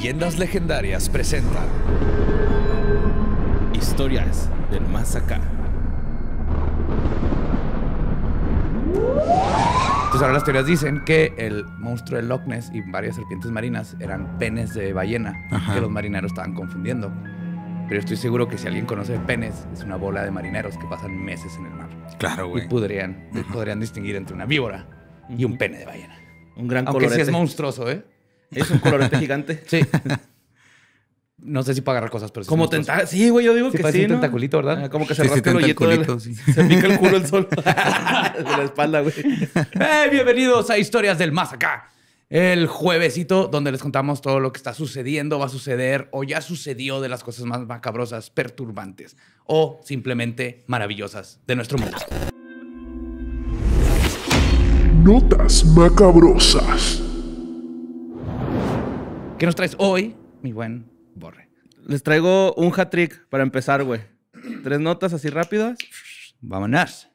Leyendas Legendarias presenta Historias del Más Entonces ahora las teorías dicen que el monstruo de Loch Ness y varias serpientes marinas eran penes de ballena que los marineros estaban confundiendo. Pero estoy seguro que si alguien conoce penes, es una bola de marineros que pasan meses en el mar. Claro, güey. Y podrían, podrían distinguir entre una víbora y un pene de ballena. Un gran Aunque sí es monstruoso, ¿eh? Es un colorete gigante. Sí. No sé si para agarrar cosas, pero Como tentaculito. Sí, güey, yo digo que sí. un tentaculito, ¿verdad? como que se rasca el hoyeto Se pica el culo el sol. de la espalda, güey. Eh, bienvenidos a Historias del Más Acá. El juevesito donde les contamos todo lo que está sucediendo, va a suceder o ya sucedió de las cosas más macabrosas, perturbantes o simplemente maravillosas de nuestro mundo. Notas macabrosas. ¿Qué nos traes hoy, mi buen Borre? Les traigo un hat-trick para empezar, güey. Tres notas así rápidas. Vámonos.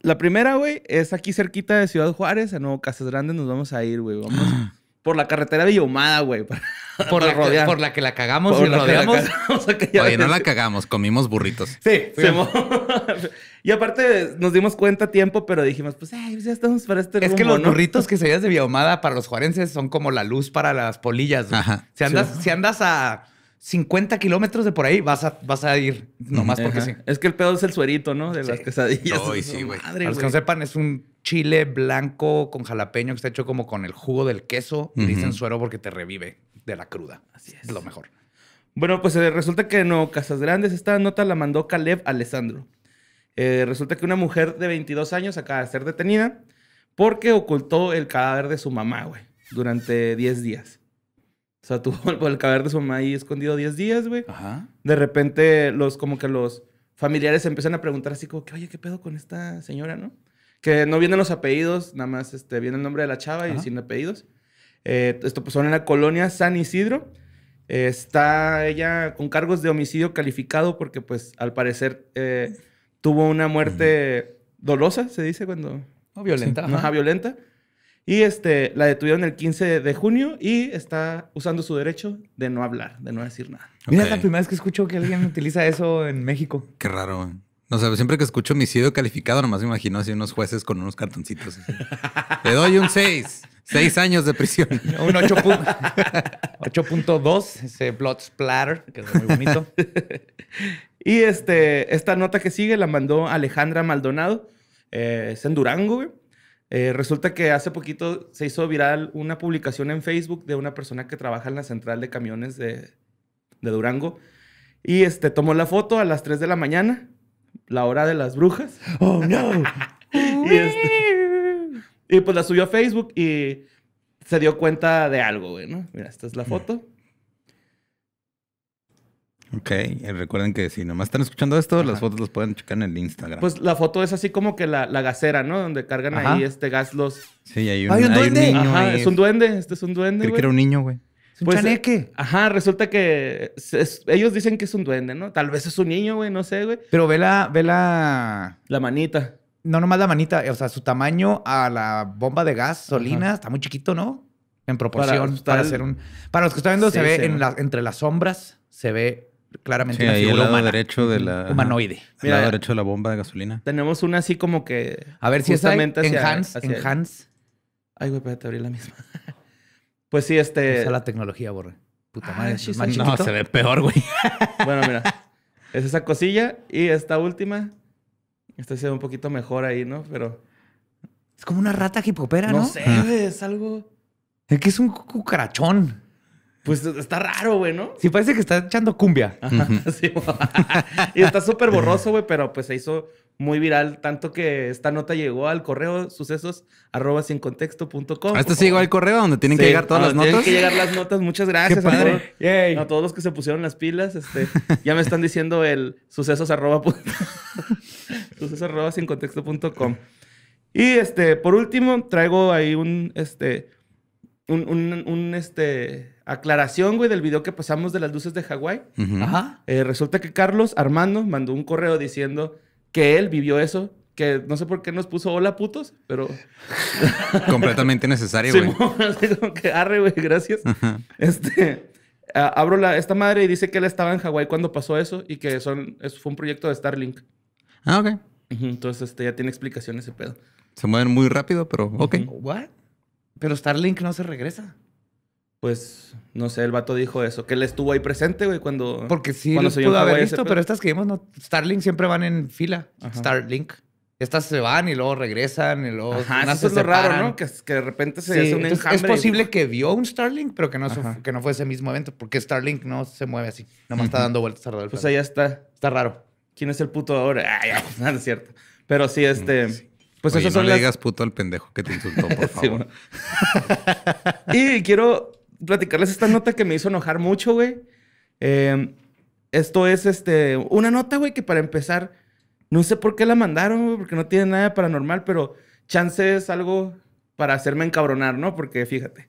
La primera, güey, es aquí cerquita de Ciudad Juárez, en Nuevo Casas Grandes. Nos vamos a ir, güey. Vamos ah. por la carretera de Yomada, güey. Por, la que, la cagamos y la rodeamos. Oye, no la cagamos, comimos burritos. Sí, fuimos. Y aparte nos dimos cuenta a tiempo, pero dijimos, pues, Ay, pues ya estamos para este Es que los ¿no? que se veían de Biomada para los juarenses son como la luz para las polillas. Si andas, si andas a 50 kilómetros de por ahí, vas a, vas a ir nomás porque sí. Es que el pedo es el suerito, ¿no? De las quesadillas. sí, güey. para los que no sepan, es un chile blanco con jalapeño que está hecho como con el jugo del queso. Dicen suero porque te revive de la cruda. Así es. Lo mejor. Bueno, pues eh, resulta que no, Casas Grandes, esta nota la mandó Caleb Alessandro. Eh, resulta que una mujer de 22 años acaba de ser detenida porque ocultó el cadáver de su mamá, güey, durante 10 días. O sea, tuvo el cadáver de su mamá ahí escondido 10 días, güey. Ajá. De repente, los, como que los familiares empiezan a preguntar así como que, oye, ¿qué pedo con esta señora, no? Que no vienen los apellidos, nada más este, viene el nombre de la chava y sin apellidos. Eh, esto pues son en la colonia San Isidro. Eh, está ella con cargos de homicidio calificado porque pues al parecer tuvo una muerte dolosa, se dice cuando... No, violenta. Ajá, violenta. Y este, la detuvieron el 15 de junio y está usando su derecho de no hablar, de no decir nada. Mira, es la primera vez que escucho que alguien utiliza eso en México. Qué raro. No sé, siempre que escucho homicidio calificado, nomás me imagino así unos jueces con unos cartoncitos. Le doy un 6. 6 años de prisión. Un 8.2, ese blood splatter, que es muy bonito. Y este, esta nota que sigue la mandó Alejandra Maldonado. Eh, es en Durango, güey. Eh, resulta que hace poquito se hizo viral una publicación en Facebook de una persona que trabaja en la central de camiones de, Durango. Y este, tomó la foto a las 3 de la mañana, la hora de las brujas. ¡Oh, no! y, este, y, pues la subió a Facebook y se dio cuenta de algo, güey, ¿no? Mira, esta es la foto. Ok, recuerden que si nomás están escuchando esto, las fotos las pueden checar en el Instagram. Pues la foto es así como que la, la gasera, ¿no? Donde cargan ahí este gas los... Sí, hay un, ¿Hay un duende. Ajá, es un duende, este es un duende. Creo que era un niño, güey. Es un pues, chaneque. Eh, ajá, resulta que ellos dicen que es un duende, ¿no? Tal vez es un niño, güey, no sé, güey. Pero ve la, la... manita. No, nomás la manita, o sea, su tamaño a la bomba de gas solina está muy chiquito, ¿no? En proporción para, un... Para los que están viendo, se ve en la, entre las sombras, se ve claramente sí, el lado derecho de la humanoide. el lado derecho de la bomba de gasolina. Tenemos una así como que A ver si es en Hans, en Hans. Ay, güey, espérate, abrí la misma. pues sí, este Esa la tecnología, borre. Puta ah, madre, es más No, se ve peor, güey. bueno, mira. Es esa cosilla y esta última esta se ve un poquito mejor ahí, ¿no? Pero es como una rata hipopera, ¿no? No sé, es algo Es que es un cucarachón. Pues está raro, güey, ¿no? Sí, parece que está echando cumbia. y está súper borroso, güey, pero pues se hizo muy viral, tanto que esta nota llegó al correo sucesos arroba sin contexto punto com. Hasta ah, sí llegó al correo donde tienen que llegar todas ah, las notas. Tienen que llegar las notas. Muchas gracias padre. A, todos, a, todos, los que se pusieron las pilas. Este, ya me están diciendo el sucesos arroba, sin contexto Y este, por último, traigo ahí un este un, un, un, este, aclaración, güey, del video que pasamos de las luces de Hawái. Ajá. Eh, resulta que Carlos Armando mandó un correo diciendo que él vivió eso. Que no sé por qué nos puso hola putos, pero. Completamente necesario, güey. Sí, como que arre, güey, gracias. Este. abro la, esta madre y dice que él estaba en Hawái cuando pasó eso y que son, eso fue un proyecto de Starlink. Ah, ok. entonces, este ya tiene explicación ese pedo. Se mueven muy rápido, pero ok. ¿What? Pero Starlink no se regresa. Pues, no sé, el vato dijo eso. Que él estuvo ahí presente, güey, cuando... Porque sí cuando se pudo haber visto, pero estas que vimos, no, Starlink siempre van en fila. Starlink. Estas se van y luego regresan y luego... Ajá, eso es lo raro, ¿no? Que, de repente se hace un Es posible que vio un Starlink, pero que no, que no fue ese mismo evento. Porque Starlink no se mueve así. Nomás está dando vueltas alrededor. Pues ahí está. Está raro. ¿Quién es el puto ahora? Ah, ya, no es cierto. Pero sí, este... Mm, pues no le digas puto al pendejo que te insultó, por favor. y quiero platicarles esta nota que me hizo enojar mucho, güey. Em, esto es este, una nota, güey, que para empezar, no sé por qué la mandaron, porque no tiene nada paranormal, pero chance es algo para hacerme encabronar, ¿no? Porque fíjate,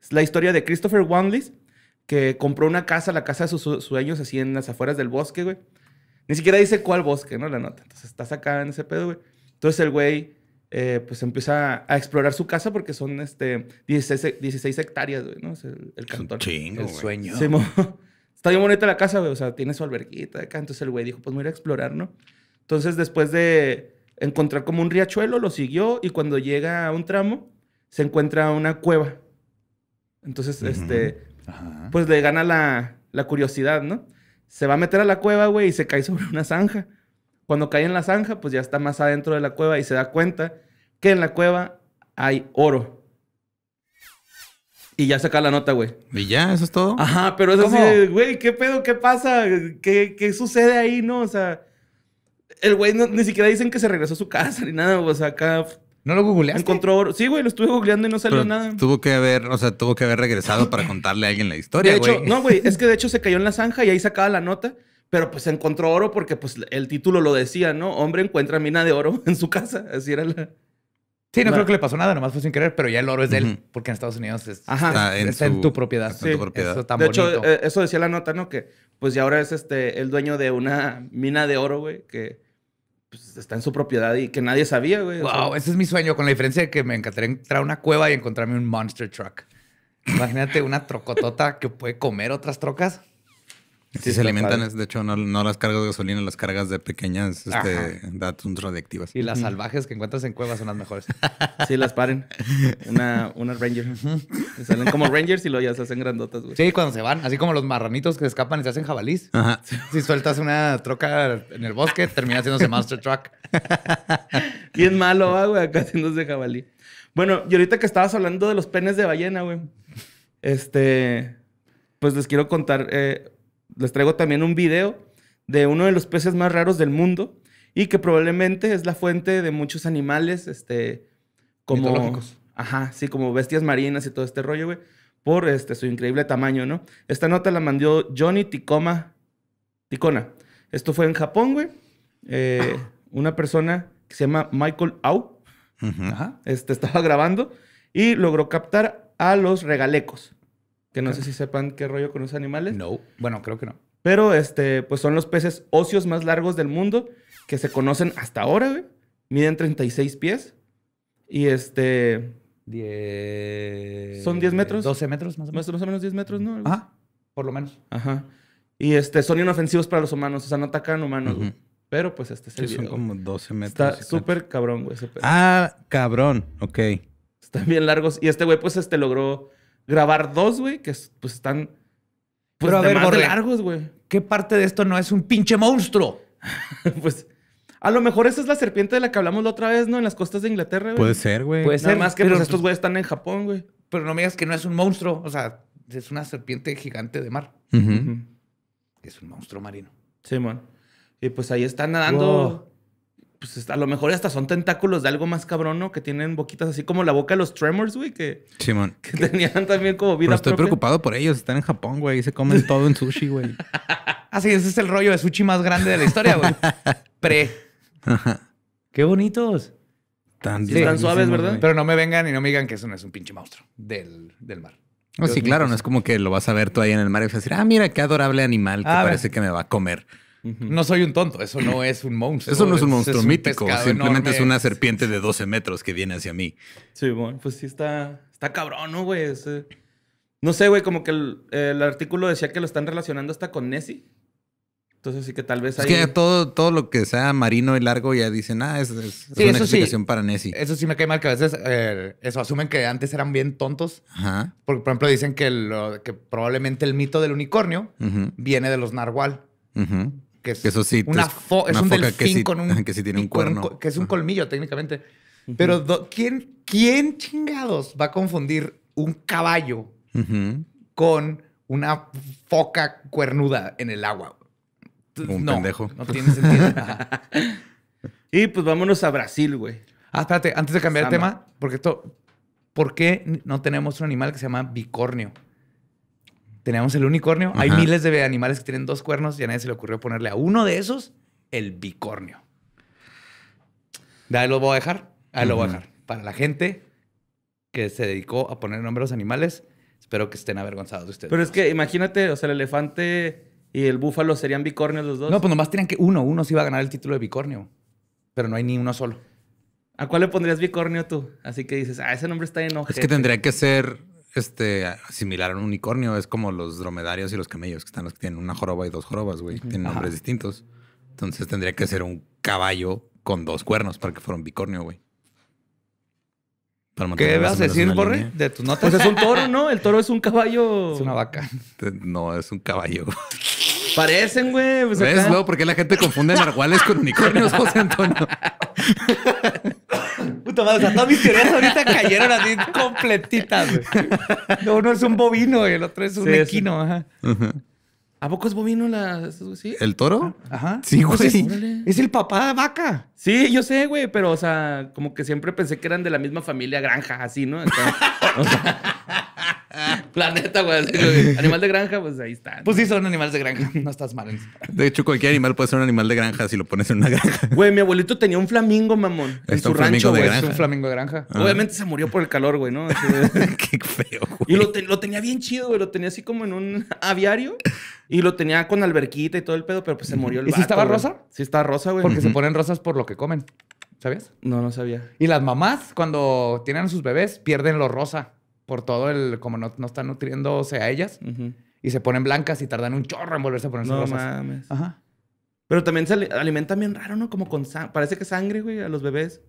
es la historia de Christopher Wanlis, que compró una casa, la casa de sus sueños, así en las afueras del bosque, güey. Ni siquiera dice cuál bosque, ¿no? La nota. Entonces estás acá en ese pedo, güey. Entonces el güey eh, pues empieza a explorar su casa porque son este, 16, hectáreas, güey, ¿no? Es el, el cantón. Chingo, el sueño. Está bien bonita la casa, güey. O sea, tiene su alberguita acá. Entonces el güey dijo, pues me voy a explorar, ¿no? Entonces después de encontrar como un riachuelo, lo siguió y cuando llega a un tramo, se encuentra una cueva. Entonces, este, pues le gana la curiosidad, ¿no? Se va a meter a la cueva, güey, y se cae sobre una zanja. Cuando cae en la zanja, pues ya está más adentro de la cueva y se da cuenta que en la cueva hay oro. Y ya saca la nota, güey. Y ya, eso es todo. Ajá, pero es así, güey, ¿qué pedo? ¿Qué pasa? ¿Qué, sucede ahí, no? O sea, el güey ni siquiera dicen que se regresó a su casa ni nada, o sea, acá ¿No lo googleaste? Encontró oro. Sí, güey, lo estuve googleando y no salió nada. Tuvo que haber, o sea, tuvo que haber regresado para contarle a alguien la historia, güey. No, güey, es que de hecho se cayó en la zanja y ahí sacaba la nota pero pues encontró oro porque pues el título lo decía, ¿no? Hombre encuentra mina de oro en su casa, así era la... Sí, no, creo que le pasó nada, nomás fue sin querer, pero ya el oro es de él, porque en Estados Unidos Está, en, tu propiedad. Eso de hecho, eh, eso decía la nota, ¿no? Que pues ya ahora es este, el dueño de una mina de oro, güey, que pues, está en su propiedad y que nadie sabía, güey. Wow, ese es mi sueño, con la diferencia de que me encantaría entrar a una cueva y encontrarme un monster truck. Imagínate una trocotota que puede comer otras trocas. Si se alimentan, es, de hecho, no, las cargas de gasolina, las cargas de pequeñas este, datos radiactivas. Y las salvajes que encuentras en cuevas son las mejores. sí, las paren. Una, una Ranger. salen como Rangers y luego ya se hacen grandotas, güey. Sí, cuando se van, así como los marranitos que escapan y se hacen jabalís. Si sueltas una troca en el bosque, termina haciéndose Master Truck. Bien malo, ah, güey, acá haciéndose jabalí. Bueno, y ahorita que estabas hablando de los penes de ballena, güey, este, pues les quiero contar. Eh, les traigo también un video de uno de los peces más raros del mundo y que probablemente es la fuente de muchos animales, este, como... Ajá, sí, como bestias marinas y todo este rollo, güey, por este, su increíble tamaño, ¿no? Esta nota la mandó Johnny Ticoma, Ticona. Esto fue en Japón, güey. Eh, ah. una persona que se llama Michael Au, este, estaba grabando y logró captar a los regalecos que no sé si sepan qué rollo con los animales. No, bueno, creo que no. Pero este, pues son los peces óseos más largos del mundo que se conocen hasta ahora, güey. Miden 36 pies. Y este. Son 10 metros. 12 metros, más o menos. Más o menos 10 metros, ¿no? Ajá. Por lo menos. Ajá. Y este, son inofensivos para los humanos. O sea, no atacan humanos, Pero pues este es sí, Son como 12 metros. Está súper cabrón, güey, ese pez. Ah, cabrón. Ok. Están bien largos. Y este güey, pues este logró grabar dos, güey, que pues están pues, Pero a de ver, largos, güey. ¿Qué parte de esto no es un pinche monstruo? pues a lo mejor esa es la serpiente de la que hablamos la otra vez, ¿no? En las costas de Inglaterra, güey. Puede ser, güey. Puede ser. que pues, estos pues güeyes están en Japón, güey. Pero no me digas que no es un monstruo. O sea, es una serpiente gigante de mar. Es un monstruo marino. Sí, man. Y pues ahí están nadando pues a lo mejor hasta son tentáculos de algo más cabrón, ¿no? Que tienen boquitas así como la boca de los Tremors, güey, que, que tenían también como vida. Pero estoy preocupado por ellos, están en Japón, güey, y se comen todo en sushi, güey. ah, ese es el rollo de sushi más grande de la historia, güey. Pre. Qué bonitos. Tan, suaves, ¿verdad? Pero no me vengan y no me digan que eso no es un pinche monstruo del, mar. Ah, sí, claro, no es como que lo vas a ver tú ahí en el mar y vas a decir, ah, mira qué adorable animal que ah, parece que me va a comer. No soy un tonto, eso no es un monstruo. Eso no es un monstruo mítico, simplemente es una serpiente de 12 metros que viene hacia mí. Sí, bueno, pues sí está, está cabrón, ¿no, güey? No sé, güey, como que el, artículo decía que lo están relacionando hasta con Nessie. Entonces sí que tal vez hay... Es que todo, todo lo que sea marino y largo ya dicen, ah, es, una explicación para Nessie. Eso sí me cae mal que a veces eh, eso asumen que antes eran bien tontos. Ajá. Porque, por ejemplo, dicen que, probablemente el mito del unicornio viene de los narwhal que es, una un delfín que cuerno. que es un colmillo, técnicamente. Pero ¿quién, ¿quién chingados va a confundir un caballo con una foca cuernuda en el agua? Un no, pendejo. No tiene sentido. y pues vámonos a Brasil, güey. Ah, espérate, antes de cambiar el tema, porque esto... ¿Por qué no tenemos un animal que se llama bicornio? Teníamos el unicornio. Hay miles de animales que tienen dos cuernos y a nadie se le ocurrió ponerle a uno de esos el bicornio. De ahí lo voy a dejar. Ahí lo voy a dejar. Para la gente que se dedicó a poner nombres a los animales, espero que estén avergonzados de ustedes. Pero es que imagínate, o sea, el elefante y el búfalo serían bicornios los dos. No, pues nomás tenían que uno, uno sí iba a ganar el título de bicornio, pero no hay ni uno solo. ¿A cuál le pondrías bicornio tú? Así que dices, ah, ese nombre está enojado. Es que tendría que ser este, similar a un unicornio. Es como los dromedarios y los camellos, que están los que tienen una joroba y dos jorobas, güey. Tienen nombres distintos. Entonces tendría que ser un caballo con dos cuernos para que fuera un bicornio, güey. ¿Qué vas a decir, Borre? De tus notas. Pues es un toro, ¿no? El toro es un caballo. Es una vaca. No, es un caballo. Parecen, güey. Pues ¿Ves? No, porque la gente confunde narguales con unicornios, José Antonio. O sea, todas mis teorías ahorita cayeron así completitas, Uno es un bovino y el otro es un equino. Ajá. ¿A poco es bovino la... ¿El toro? Ajá. Sí, pues güey. es, el papá de vaca. Sí, yo sé, güey, pero, o sea, como que siempre pensé que eran de la misma familia granja, así, ¿no? o sea, Planeta, güey. Animal de granja, pues ahí está. Pues sí, son animales de granja. No estás mal. De hecho, cualquier animal puede ser un animal de granja si lo pones en una granja. Güey, mi abuelito tenía un flamingo, mamón. En su rancho, güey. Es un flamingo de granja. Ah. Obviamente se murió por el calor, güey, ¿no? Qué feo, güey. Y lo, tenía bien chido, güey. Lo tenía así como en un aviario. Y lo tenía con alberquita y todo el pedo, pero pues se murió el ¿Y si estaba rosa? Sí, estaba rosa, güey. Porque se ponen rosas por lo que comen. ¿Sabías? No, no sabía. Y las mamás, cuando tienen a sus bebés, pierden lo rosa por todo el, como no, no están nutriéndose a ellas, y se ponen blancas y tardan un chorro en volverse a ponerse no Mames. Ajá. Pero también se alimentan bien raro, ¿no? Como con sangre. Parece que sangre, güey, a los bebés.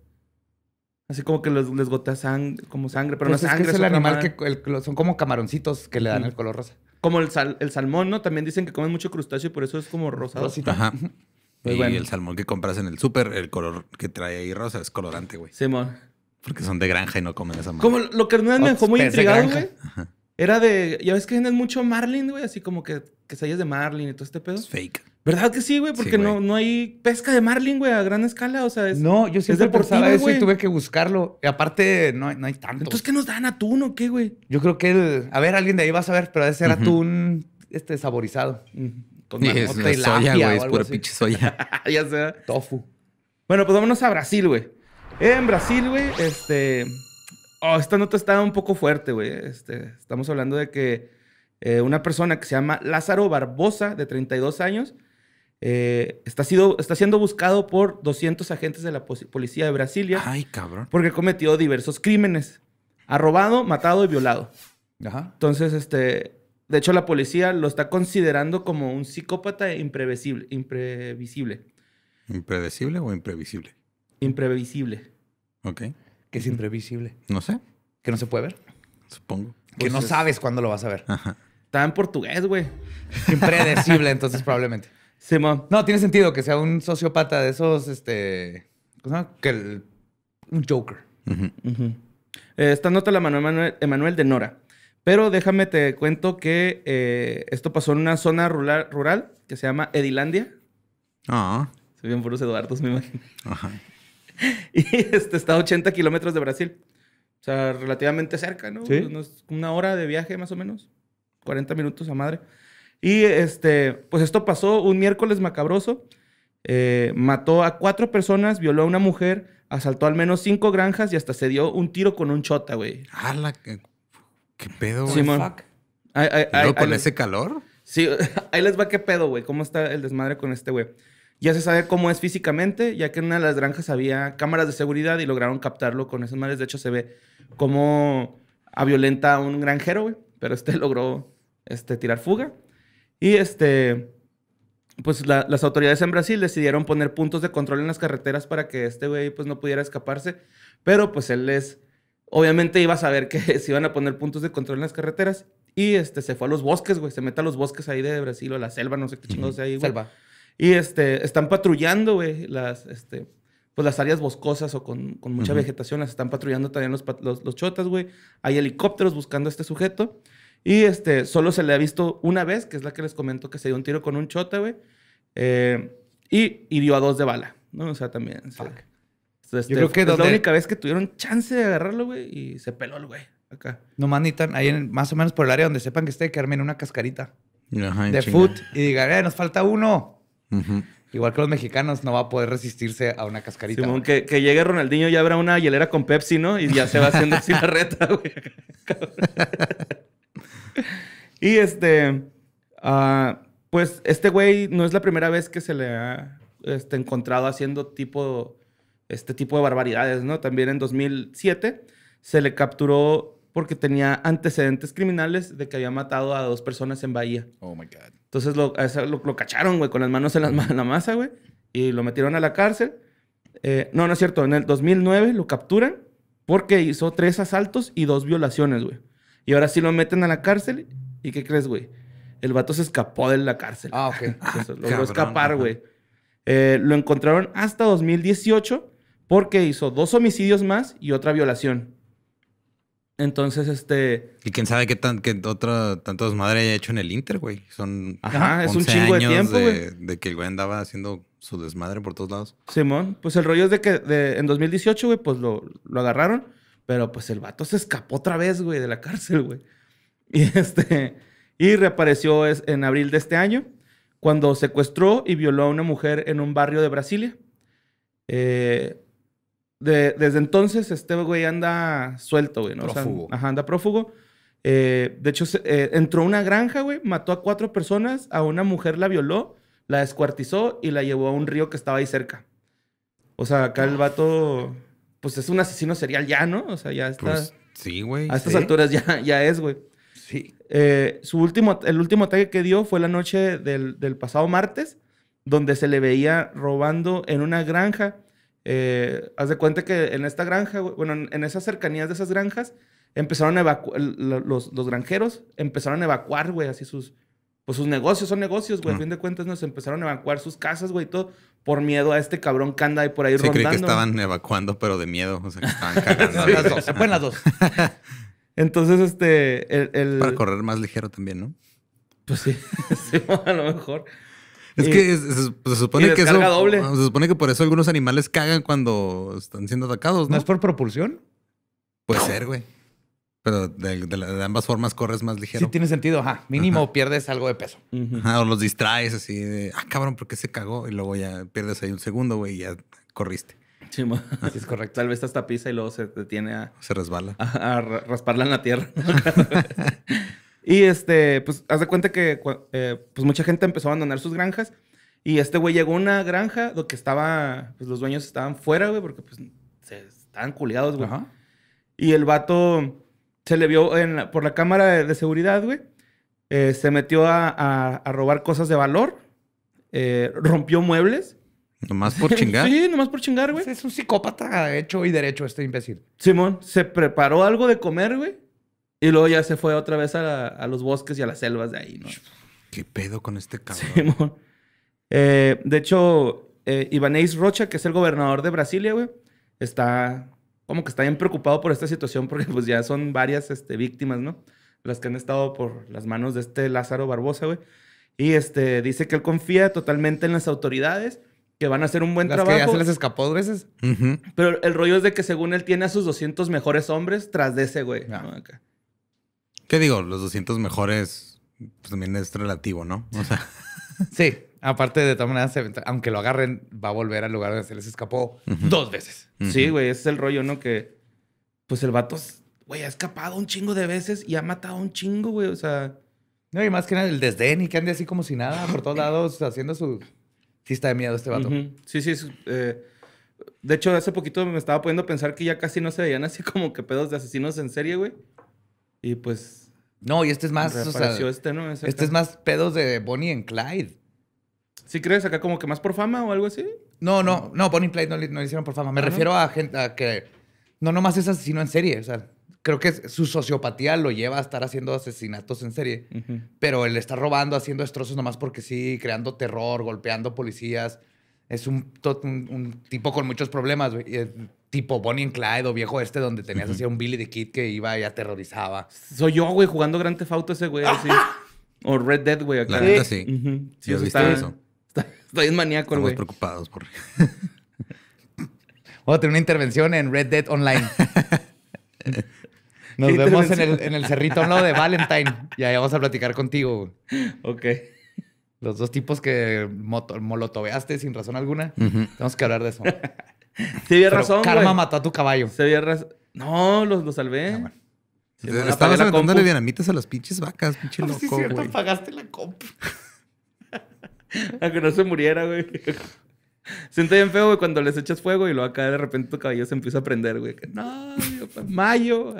Así como que les, les gotea sangre, como sangre, pero pues no es sangre. es el animal que son como camaroncitos que le dan el color rosa. Como el, sal, el salmón, ¿no? También dicen que comen mucho crustáceo y por eso es como rosado. Ajá. Pues y el salmón que compras en el súper, el color que trae ahí rosa es colorante, güey. Sí, Sí, porque son de granja y no comen esa madre. Como lo que me dejó muy intrigado, güey. Era de. Ya ves que venden mucho Marlin, güey. Así como que salías de Marlin y todo este pedo. Es fake. ¿Verdad que sí, güey? Porque No, no hay pesca de Marlin, güey, a gran escala. O sea, es. No, yo siempre es pensaba eso y tuve que buscarlo. Y aparte, no, no hay tanto. Entonces, ¿qué nos dan atún o qué, güey? Yo creo que el. A ver, alguien de ahí va a saber, pero debe ser atún este, saborizado. Con Con y la soya, güey. Es pura pinche soya. ya sea. Tofu. Bueno, pues vámonos a Brasil, güey. En Brasil, güey, este... Oh, esta nota está un poco fuerte, güey. Este, estamos hablando de que eh, una persona que se llama Lázaro Barbosa, de 32 años, eh, está, sido, está siendo buscado por 200 agentes de la policía de Brasilia. Ay, cabrón. Porque cometió diversos crímenes. Ha robado, matado y violado. Ajá. Entonces, este, de hecho, la policía lo está considerando como un psicópata imprevisible. ¿Impredecible o imprevisible? Imprevisible. Ok. Que es imprevisible? No sé. ¿Que no se puede ver? Supongo. Que no pues sabes cuándo lo vas a ver. Ajá. Está en portugués, güey. Impredecible, entonces, probablemente. Simón. No, tiene sentido que sea un sociopata de esos, este... Que el... Un Joker. Ajá. esta nota la mandó Emanuel, de Nora. Pero déjame te cuento que eh, esto pasó en una zona rural, que se llama Edilandia. Ah. se Se bien los Eduardo, me imagino. Ajá. y este, está a 80 kilómetros de Brasil. O sea, relativamente cerca, ¿no? una hora de viaje más o menos. 40 minutos a madre. Y este, pues esto pasó un miércoles macabroso. Eh, mató a cuatro personas, violó a una mujer, asaltó al menos cinco granjas y hasta se dio un tiro con un chota, güey. ¡Hala! Ah, ¿Qué, qué pedo, güey? ¿Con ese calor? Sí, ahí les va qué pedo, güey. ¿Cómo está el desmadre con este güey? Ya se sabe cómo es físicamente, ya que en una de las granjas había cámaras de seguridad y lograron captarlo con esas males. De hecho, se ve cómo a violenta a un granjero, güey. Pero este logró este, tirar fuga. Y este, pues las autoridades en Brasil decidieron poner puntos de control en las carreteras para que este güey pues no pudiera escaparse. Pero pues él les, obviamente iba a saber que se iban a poner puntos de control en las carreteras. Y este, se fue a los bosques, güey. Se mete a los bosques ahí de Brasil o a la selva, no sé qué chingados hay ahí, güey. Selva y este, están patrullando, güey, las, este, pues las áreas boscosas o con, con mucha vegetación, las están patrullando también los, los, chotas, güey. Hay helicópteros buscando a este sujeto. Y este, solo se le ha visto una vez, que es la que les comento que se dio un tiro con un chota, güey. Eh, y hirió a dos de bala, ¿no? O sea, también. Este, creo que es pues, la única vez que tuvieron chance de agarrarlo, güey, y se peló el güey. Acá. No manitan, ahí más o menos por el área donde sepan que esté, que armen una cascarita de foot y digan, eh, nos falta uno. Igual que los mexicanos, no va a poder resistirse a una cascarita. que, llegue Ronaldinho ya habrá una hielera con Pepsi, ¿no? Y ya se va haciendo así la reta, güey. y este, ah, pues este güey no es la primera vez que se le ha este, encontrado haciendo tipo, este tipo de barbaridades, ¿no? También en 2007 se le capturó porque tenía antecedentes criminales de que había matado a dos personas en Bahía. Oh, my God. Entonces lo, cacharon, güey, con las manos en la, masa, güey. Y lo metieron a la cárcel. Eh, no, no es cierto. En el 2009 lo capturan porque hizo tres asaltos y dos violaciones, güey. Y ahora sí lo meten a la cárcel. ¿Y qué crees, güey? El vato se escapó de la cárcel. Ah, ok. Ah, logró escapar, güey. Eh, lo encontraron hasta 2018 porque hizo dos homicidios más y otra violación. Entonces, este. Y quién sabe qué, otra, tanto desmadre haya hecho en el Inter, güey. Son. Ajá, es un chingo de tiempo. De, que el güey andaba haciendo su desmadre por todos lados. Simón, pues el rollo es de que en 2018, güey, pues lo, agarraron, pero pues el vato se escapó otra vez, güey, de la cárcel, güey. Y este. Y reapareció en abril de este año, cuando secuestró y violó a una mujer en un barrio de Brasilia. Eh, desde entonces este güey anda suelto, güey, ¿no? Prófugo. ajá, anda prófugo. Eh, de hecho, eh, entró a una granja, güey, mató a cuatro personas, a una mujer la violó, la descuartizó y la llevó a un río que estaba ahí cerca. O sea, acá el vato, pues es un asesino serial ya, ¿no? O sea, ya está. Pues, sí, güey. A estas alturas ya, es, güey. Sí. Eh, su último, el último ataque que dio fue la noche del, del pasado martes, donde se le veía robando en una granja eh, haz de cuenta que en esta granja, bueno, en, esas cercanías de esas granjas, empezaron a evacuar, los, granjeros empezaron a evacuar, güey, así sus, pues sus negocios son negocios, güey, a fin de cuentas nos empezaron a evacuar sus casas, güey, todo, por miedo a este cabrón que anda ahí por ahí rondando. Sí, creí que estaban evacuando, pero de miedo, o sea, que estaban cagando. las dos, las dos. Entonces, este, el, el, Para correr más ligero también, ¿no? Pues sí, sí a lo mejor. Es que se, supone que eso. Se supone que por eso algunos animales cagan cuando están siendo atacados, ¿no? ¿No es por propulsión? Puede ser, güey. Pero de, ambas formas corres más ligero. Sí, tiene sentido, ajá. Mínimo pierdes algo de peso. o los distraes así de, ah, cabrón, ¿por qué se cagó? Y luego ya pierdes ahí un segundo, güey, y ya corriste. Sí, es correcto. Tal vez hasta pisa y luego se detiene a. Se resbala. A, a rasparla en la tierra. Y este, pues, haz de cuenta que eh, pues mucha gente empezó a abandonar sus granjas. Y este güey llegó a una granja donde estaba, pues los dueños estaban fuera, güey, porque pues se estaban culiados, güey. Y el vato se le vio en por la cámara de, seguridad, güey. Eh, se metió a, robar cosas de valor. Eh, rompió muebles. Nomás por chingar. sí, nomás por chingar, güey. Es un psicópata hecho y derecho este imbécil. Simón, se preparó algo de comer, güey. Y luego ya se fue otra vez a, los bosques y a las selvas de ahí, ¿no? ¿Qué pedo con este cabrón? Sí, eh, de hecho, eh, Ibanez Rocha, que es el gobernador de Brasilia, güey, está como que está bien preocupado por esta situación porque pues ya son varias este, víctimas, ¿no? Las que han estado por las manos de este Lázaro Barbosa, güey. Y este, dice que él confía totalmente en las autoridades que van a hacer un buen trabajo. Que ya se les escapó veces. Pero el rollo es de que según él tiene a sus 200 mejores hombres tras de ese, güey. ¿no? te digo? Los 200 mejores pues, también es relativo, ¿no? O sea. Sí, aparte de todas maneras, aunque lo agarren, va a volver al lugar donde se les escapó dos veces. Sí, güey, ese es el rollo, ¿no? Que pues el vato, güey, ha escapado un chingo de veces y ha matado un chingo, güey, o sea. No, y más que nada el desdén y que ande así como si nada por todos lados haciendo su. Sí, está de miedo este vato. Sí, sí. Eh, de hecho, hace poquito me estaba poniendo pensar que ya casi no se veían así como que pedos de asesinos en serie, güey. Y pues no, y este es más. Este, este, Es más pedos de Bonnie and Clyde. ¿Sí crees acá como que más por fama o algo así? No, no, no, Bonnie and Clyde no, hicieron por fama. Me ah, refiero a gente que. No nomás es asesino en serie. O sea, creo que su sociopatía lo lleva a estar haciendo asesinatos en serie. Pero él está robando, haciendo destrozos nomás porque sí, creando terror, golpeando policías. Es un, un tipo con muchos problemas, güey tipo Bonnie and Clyde o viejo este donde tenías así un Billy the Kid que iba y aterrorizaba. Soy yo, güey, jugando Grand Theft Auto ese güey. Así. O Red Dead, güey. Acá. La sí. Sí, yo está, eso. maníaco, güey. Estamos preocupados por... Voy a tener una intervención en Red Dead Online. Nos vemos en el, en el cerrito ¿no? de Valentine. Y ahí vamos a platicar contigo. Ok. Los dos tipos que molotoveaste sin razón alguna. Tenemos que hablar de eso. Se había razón, Karma mató a tu caballo. Se había razón. No, lo salvé. Ah, estabas dinamitas a las pinches vacas, pinche loco, sí, cierto, pagaste la compra? a que no se muriera, güey. Siente bien feo, güey, cuando les echas fuego y luego acá de repente tu caballo se empieza a prender, güey. No, mayo.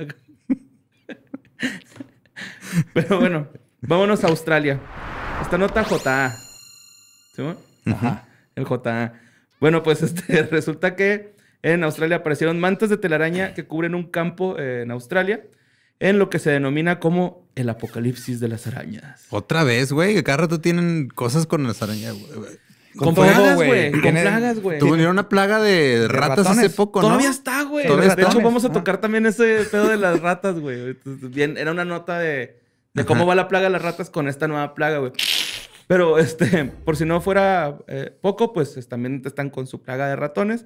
Pero bueno, vámonos a Australia. Esta nota JA. ¿Sí? Ajá. El JA. Bueno, pues este, resulta que en Australia aparecieron mantas de telaraña que cubren un campo eh, en Australia en lo que se denomina como el apocalipsis de las arañas. Otra vez, güey, que cada rato tienen cosas con las arañas, güey. Con, plagas, güey. Con plagas, güey. Tuvieron una plaga de ratas hace poco, ¿no? Todavía está, güey. De hecho, vamos a tocar también ese pedo de las ratas, güey. Bien, era una nota de, de cómo va la plaga de las ratas con esta nueva plaga, güey. Pero este, por si no fuera eh, poco, pues también están con su plaga de ratones.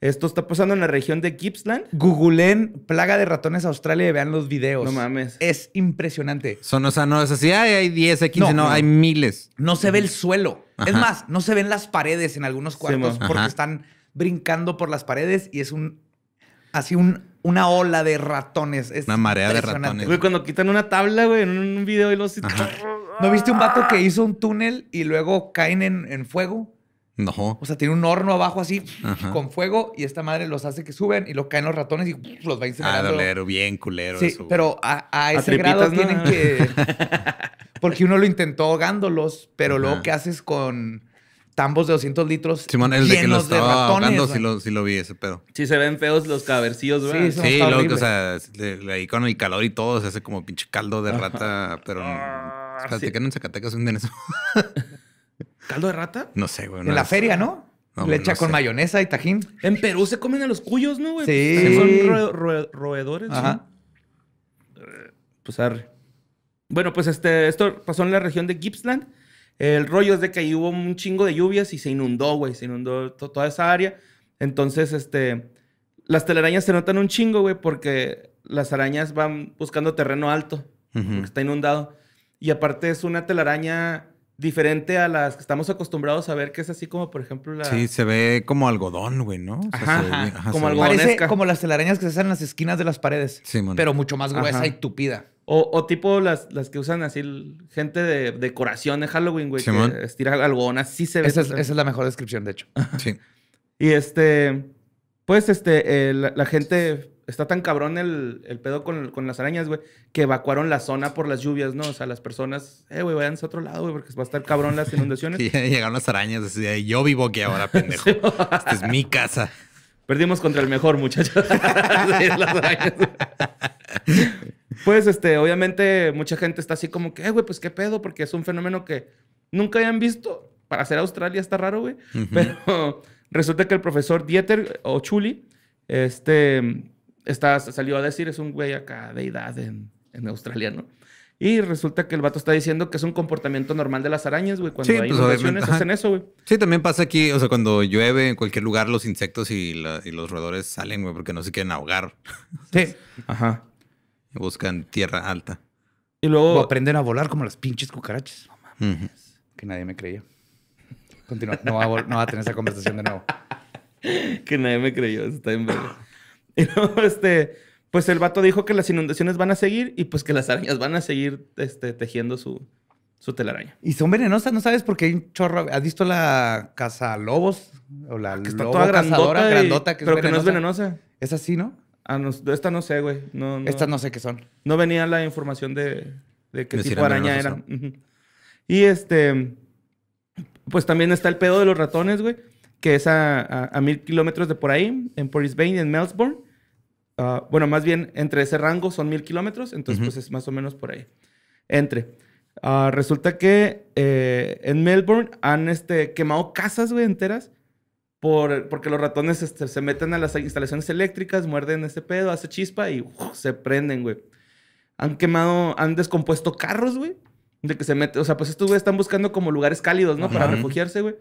Esto está pasando en la región de Gippsland. Googleen plaga de ratones Australia y vean los videos. No mames. Es impresionante. Son, o sea, no es así, hay 10, hay 15, no, hay miles. No se ve el suelo. Es más, no se ven las paredes en algunos cuartos porque están brincando por las paredes y es un así un una ola de ratones. una marea de ratones. cuando quitan una tabla, güey, en un video y los... ¿No viste un vato que ah. hizo un túnel y luego caen en, fuego? No. O sea, tiene un horno abajo así con fuego y esta madre los hace que suben y luego caen los ratones y los va ah, incinerando. Ah, dolero, bien culero sí, Pero a, ese grado tienen que. Porque uno lo intentó ahogándolos, pero luego, ¿qué haces con tambos de 200 litros? Simón, el de los ahogando, sí lo, lo, vi ese pedo. Sí, se ven feos los cabercillos, ¿verdad? Sí, sí luego, o sea, ahí con el calor y todo se hace como pinche caldo de rata, pero. Ah. Ah, que en Zacatecas ¿Caldo de rata? No sé, güey. en la feria, ¿no? Le echa con mayonesa y tajín. En Perú se comen a los cuyos, ¿no, güey? Sí. Pues, son roedores. Ajá. Eh, pues arre. Bueno, pues este, esto pasó en la región de Gippsland. El rollo es de que ahí hubo un chingo de lluvias y se inundó, güey. Se inundó toda esa área. Entonces, este, las telarañas se notan un chingo, güey, porque las arañas van buscando terreno alto, porque está inundado. Y aparte es una telaraña diferente a las que estamos acostumbrados a ver, que es así como, por ejemplo, la... Sí, se ve como algodón, güey, ¿no? ajá, como algodonesca. como las telarañas que se hacen en las esquinas de las paredes, sí, pero mucho más gruesa y tupida. O, tipo las, las, que usan así gente de decoración de Halloween, güey, sí, que estira algodón, así se ve. Esa es, la mejor descripción, de hecho. Sí. Y este, pues este, eh, la gente está tan cabrón el, pedo con, las arañas, güey, que evacuaron la zona por las lluvias, ¿no? O sea, las personas, eh, güey, vayan a otro lado, güey, porque va a estar cabrón las inundaciones. y llegaron las arañas, así yo vivo aquí ahora, pendejo. Esta es mi casa. Perdimos contra el mejor, muchachos. arañas. pues, este, obviamente, mucha gente está así como que, eh, güey, pues qué pedo, porque es un fenómeno que nunca hayan visto. Para ser Australia está raro, güey. Pero resulta que el profesor Dieter Chuli, este, salió a decir, es un güey acá de edad en, en Australia, ¿no? Y resulta que el vato está diciendo que es un comportamiento normal de las arañas, güey. Cuando sí, hay pues, inundaciones eso, güey. Sí, también pasa aquí, o sea, cuando llueve en cualquier lugar, los insectos y, los roedores salen, güey, porque no se quieren ahogar. Sí. Ajá. Y buscan tierra alta. Y luego. O aprenden a volar como las pinches cucarachas. Que nadie me creyó. Continúa. No va, a no va a tener esa conversación de nuevo. que nadie me creyó. está en verde Y luego, este, pues el vato dijo que las inundaciones van a seguir y pues que las arañas van a seguir este, tejiendo su, su telaraña. Y son venenosas, ¿no sabes? Porque hay un chorro. ¿Has visto la casa lobos? O la que está toda grandota, pero es que no es venenosa. Es así, ¿no? Ah, no, esta no sé, güey. no, Estas no sé qué son. No venía la información de, qué tipo de araña era. Y este. Pues también está el pedo de los ratones, güey que es a, mil kilómetros de por ahí, en Brisbane, en Melbourne. Ah, bueno, más bien entre ese rango son mil kilómetros, entonces pues es más o menos por ahí. Entre. Ah, resulta que eh, en Melbourne han este, quemado casas, güey, enteras. Por, porque los ratones este, se meten a las instalaciones eléctricas, muerden ese pedo, hace chispa y se prenden, güey. Han quemado, han descompuesto carros, güey. De que se mete, o sea, pues estos güey están buscando como lugares cálidos, ¿no? Para refugiarse, güey.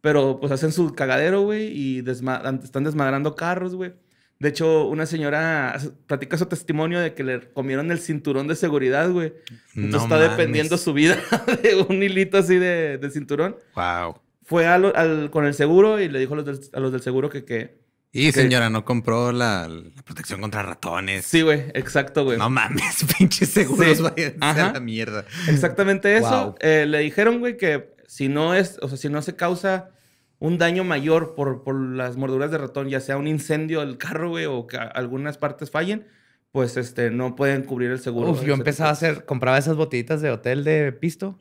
Pero pues hacen su cagadero, güey, y están desmadrando carros, güey. De hecho, una señora platica su testimonio de que le comieron el cinturón de seguridad, güey. Entonces no está dependiendo su vida de un hilito así de, cinturón. Wow. Fue con el seguro y le dijo a los del, seguro que, que y señora, no compró la, protección contra ratones. Sí, güey, exacto, güey. No mames, pinches seguros, sí. la mierda. Exactamente eso. Eh, le dijeron, güey, que si no es, o sea, si no se causa un daño mayor por, las morduras de ratón, ya sea un incendio del carro, güey, o que algunas partes fallen, pues este, no pueden cubrir el seguro. yo empezaba a hacer, compraba esas botellitas de hotel de pisto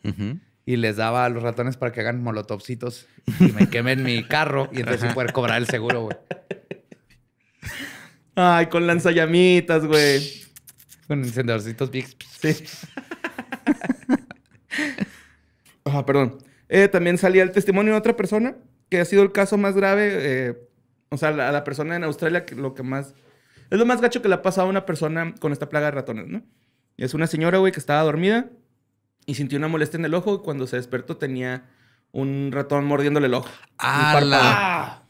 y les daba a los ratones para que hagan molotovcitos y me quemen mi carro y entonces poder cobrar el seguro, güey. Ay, con lanzallamitas, güey. Con encendedorcitos big. Sí. Ah, perdón. Eh, también salía el testimonio de otra persona, que ha sido el caso más grave. Eh, o sea, a la, persona en Australia, que lo que más. Es lo más gacho que le ha pasado a una persona con esta plaga de ratones, ¿no? Y es una señora, güey, que estaba dormida y sintió una molestia en el ojo. Y cuando se despertó, tenía un ratón mordiéndole el ojo. ¡Ah!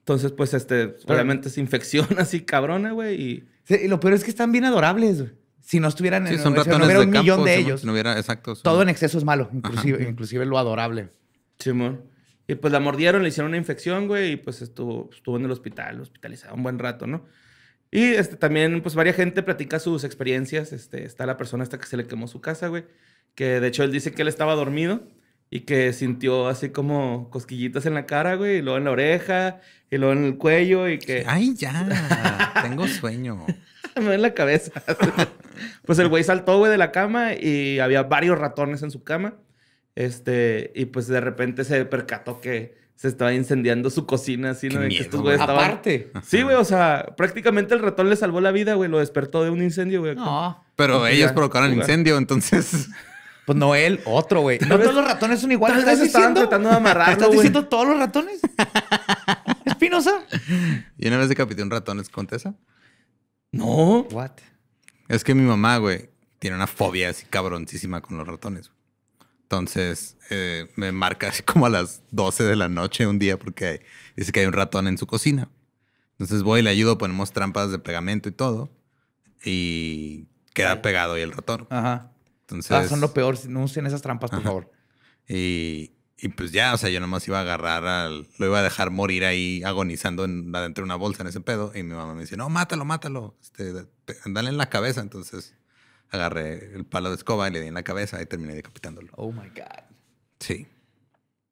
Entonces, pues, este, obviamente es infección así cabrona, güey. Y... lo peor es que están bien adorables, güey si no estuvieran en son si no hubiera un millón de ellos. no hubiera, exacto, Todo en exceso es malo, inclusive, inclusive lo adorable. y pues la mordieron, le hicieron una infección, güey, y pues estuvo, estuvo en el hospital, hospitalizado un buen rato, ¿no? Y este, también, pues, varia gente platica sus experiencias. Este, está la persona esta que se le quemó su casa, güey. Que de hecho él dice que él estaba dormido y que sintió así como cosquillitas en la cara, güey, y luego en la oreja, y luego en el cuello, y que. ¡Ay, ya! Tengo sueño me en la cabeza. pues el güey saltó, güey, de la cama y había varios ratones en su cama. Este, y pues de repente se percató que se estaba incendiando su cocina, así, ¿no? que estos Aparte. Sí, güey, o sea, prácticamente el ratón le salvó la vida, güey, lo despertó de un incendio, güey. No. Pero ellos provocaron el incendio, entonces. Pues no él, otro, güey. No todos los ratones son iguales. ¿Estás estaban tratando diciendo todos los ratones? ¿Espinosa? ¿Y una vez decapité un ratón, contesa? No. What? Es que mi mamá, güey, tiene una fobia así cabroncísima con los ratones. Entonces eh, me marca así como a las 12 de la noche un día porque dice que hay un ratón en su cocina. Entonces voy le ayudo, ponemos trampas de pegamento y todo. Y queda pegado ahí el ratón. Ajá. Entonces, ah, son lo peor. No usen esas trampas, por favor. Y, y pues ya, o sea, yo nomás iba a agarrar al. Lo iba a dejar morir ahí agonizando adentro de una bolsa en ese pedo. Y mi mamá me dice, no, mátalo, mátalo. Este, dale en la cabeza. Entonces agarré el palo de escoba y le di en la cabeza y terminé decapitándolo. Oh my God. Sí.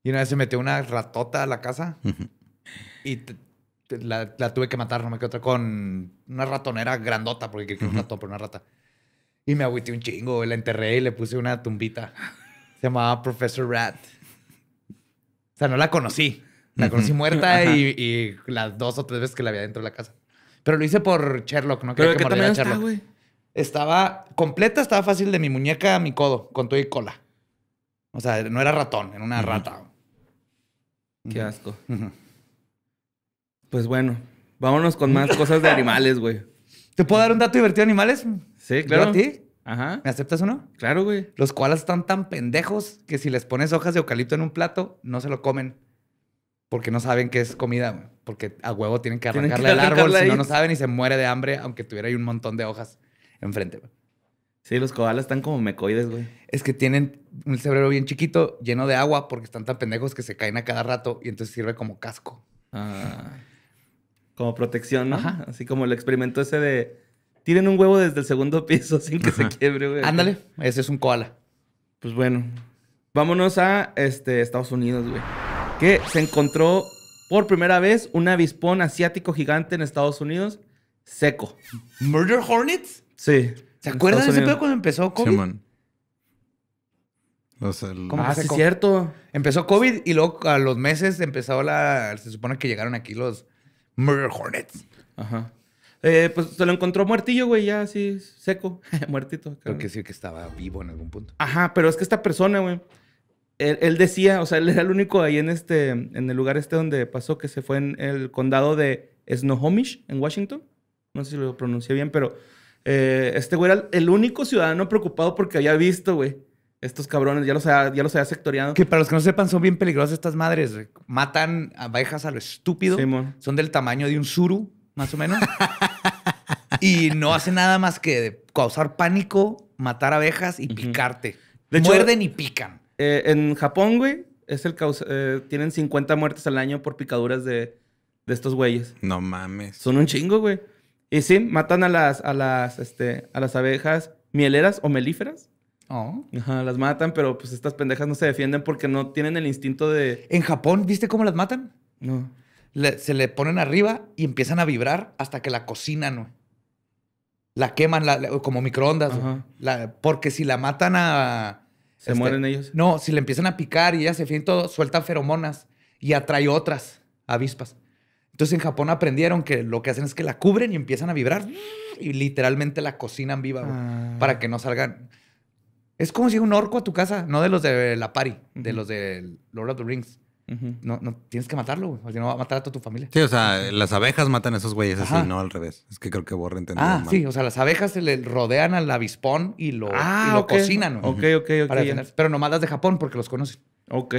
Y una vez se metió una ratota a la casa y la, tuve que matar, no me otra, con una ratonera grandota, porque quería que un ratón, pero una rata. Y me agüité un chingo, la enterré y le puse una tumbita. Se llamaba Professor Rat. O sea, no la conocí. La conocí muerta y, las dos o tres veces que la había dentro de la casa. Pero lo hice por Sherlock, no creo que, a Sherlock. estaba completa, estaba fácil de mi muñeca a mi codo, con todo y cola. O sea, no era ratón, era una rata. Qué asco. Pues bueno, vámonos con más cosas de animales, güey. ¿Te puedo dar un dato divertido de animales? Sí, claro. a ti? Ajá. ¿Me aceptas no? Claro, güey. Los koalas están tan pendejos que si les pones hojas de eucalipto en un plato, no se lo comen. Porque no saben que es comida, güey. Porque a huevo tienen que arrancarle al árbol, si no, no saben y se muere de hambre, aunque tuviera ahí un montón de hojas enfrente, Sí, los koalas están como mecoides, güey. Es que tienen un cerebro bien chiquito, lleno de agua, porque están tan pendejos que se caen a cada rato y entonces sirve como casco. Ah. como protección, ¿no? Así como el experimento ese de Tiren un huevo desde el segundo piso sin que se quiebre, güey. Ándale, ese es un koala. Pues bueno, vámonos a este, Estados Unidos, güey. Que se encontró por primera vez un avispón asiático gigante en Estados Unidos seco. ¿Murder Hornets? Sí. ¿Se acuerdan de ese pedo cuando empezó COVID? Sí, man. O sea, Ah, sí, cierto. Empezó COVID y luego a los meses empezó la. Se supone que llegaron aquí los Murder Hornets. Ajá. Eh, pues se lo encontró muertillo, güey, ya así, seco, muertito. Creo que sí, que estaba vivo en algún punto. Ajá, pero es que esta persona, güey, él, decía, o sea, él era el único ahí en este, en el lugar este donde pasó, que se fue en el condado de Snohomish, en Washington. No sé si lo pronuncié bien, pero eh, este güey era el único ciudadano preocupado porque había visto, güey, estos cabrones, ya los había, ya los había sectoriado. Que para los que no sepan, son bien peligrosas estas madres. matan Matan abejas a lo estúpido. son del tamaño de un suru, más o menos. y no hace nada más que causar pánico, matar abejas y picarte. Muerden y pican. Eh, en Japón, güey, es el eh, tienen 50 muertes al año por picaduras de, estos güeyes. No mames. Son un chingo, güey. Y sí, matan a las, a las, este, a las abejas mieleras o melíferas. Oh. Ajá, las matan, pero pues estas pendejas no se defienden porque no tienen el instinto de. En Japón, ¿viste cómo las matan? No. se le ponen arriba y empiezan a vibrar hasta que la cocinan, güey la queman como microondas. porque si la matan a... ¿Se este, mueren ellos? No, si le empiezan a picar y ya se fin todo, sueltan feromonas y atrae otras avispas. Entonces en Japón aprendieron que lo que hacen es que la cubren y empiezan a vibrar y literalmente la cocinan viva ah. para que no salgan. Es como si un orco a tu casa, no de los de la pari, de los de Lord of the Rings no, no tienes que matarlo, güey. O sea, no va a matar a toda tu familia. Sí, o sea, las abejas matan a esos güeyes así, no al revés. Es que creo que borra Ah, sí, o sea, las abejas se le rodean al avispón y lo, ah, cocinan, Ok, ok, ok. Pero nomás las de Japón porque los conocen. Ok.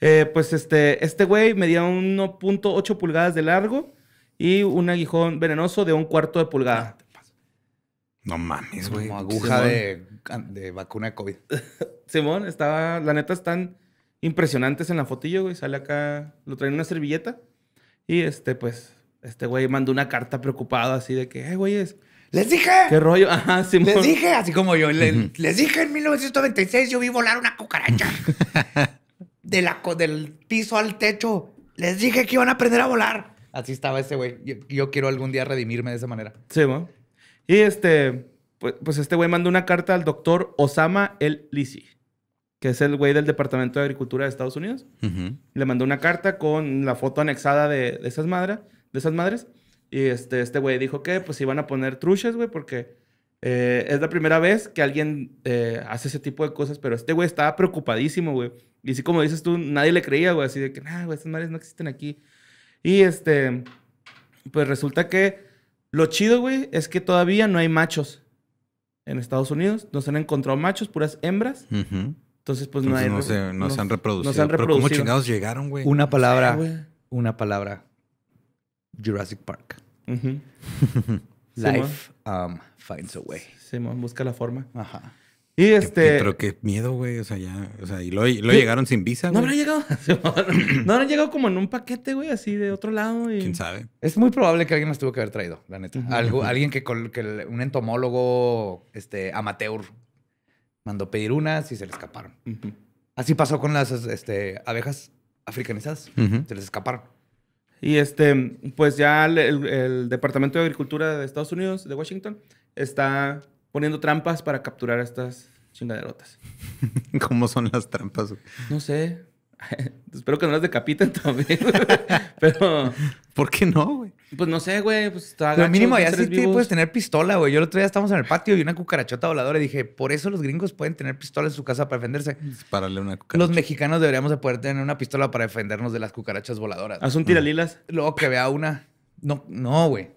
Eh, pues este, este güey medía 1.8 pulgadas de largo y un aguijón venenoso de un cuarto de pulgada. Ah, no mames, güey. Como aguja de, de, vacuna de COVID. Simón, estaba, la neta, están impresionantes en la fotillo, güey. Sale acá, lo traen una servilleta y este, pues, este güey mandó una carta preocupada así de que, güey, eh, güeyes. ¡Les dije! ¿Qué rollo? Ajá, sí, Les dije, así como yo. les dije en 1926, yo vi volar una cucaracha de la, del piso al techo. Les dije que iban a aprender a volar. Así estaba ese güey. Yo, quiero algún día redimirme de esa manera. Sí, ¿no? Y este, pues, pues este güey mandó una carta al doctor Osama El Lisi que es el güey del Departamento de Agricultura de Estados Unidos. Le mandó una carta con la foto anexada de, esas, madres, de esas madres. Y este, este güey dijo que pues iban a poner truchas, güey, porque eh, es la primera vez que alguien eh, hace ese tipo de cosas. Pero este güey estaba preocupadísimo, güey. Y así como dices tú, nadie le creía, güey. Así de que, nada güey, esas madres no existen aquí. Y este, pues resulta que lo chido, güey, es que todavía no hay machos en Estados Unidos. No se han encontrado machos, puras hembras. Entonces, pues no, hay, no, se, han reproducido. No han reproducido. ¿Pero ¿Cómo chingados llegaron, güey? Una palabra. una palabra. Jurassic Park. Life um, finds a way. Sí, busca la forma. Ajá. Y este. pero qué miedo, güey. O sea, ya. O sea, y lo, lo llegaron sin visa, güey. No habrán llegado. no habrán llegado como en un paquete, güey, así de otro lado. Quién sabe. Es muy probable que alguien los tuvo que haber traído, la neta. alguien que, que, un entomólogo este, amateur mandó pedir unas y se le escaparon. Así pasó con las este, abejas africanizadas. Se les escaparon. Y este, pues ya el, el, Departamento de Agricultura de Estados Unidos, de Washington, está poniendo trampas para capturar a estas chingaderotas. ¿Cómo son las trampas? No sé. Espero que no las decapiten también. Pero. ¿Por qué no, güey? Pues no sé, güey. Pues Lo mínimo, ya sí puedes tener pistola, güey. Yo el otro día estábamos en el patio y una cucarachota voladora y dije, por eso los gringos pueden tener pistola en su casa para defenderse. Dispararle una cucaracha. Los mexicanos deberíamos de poder tener una pistola para defendernos de las cucarachas voladoras. Haz un tiralilas. Luego que vea una. No, no, güey.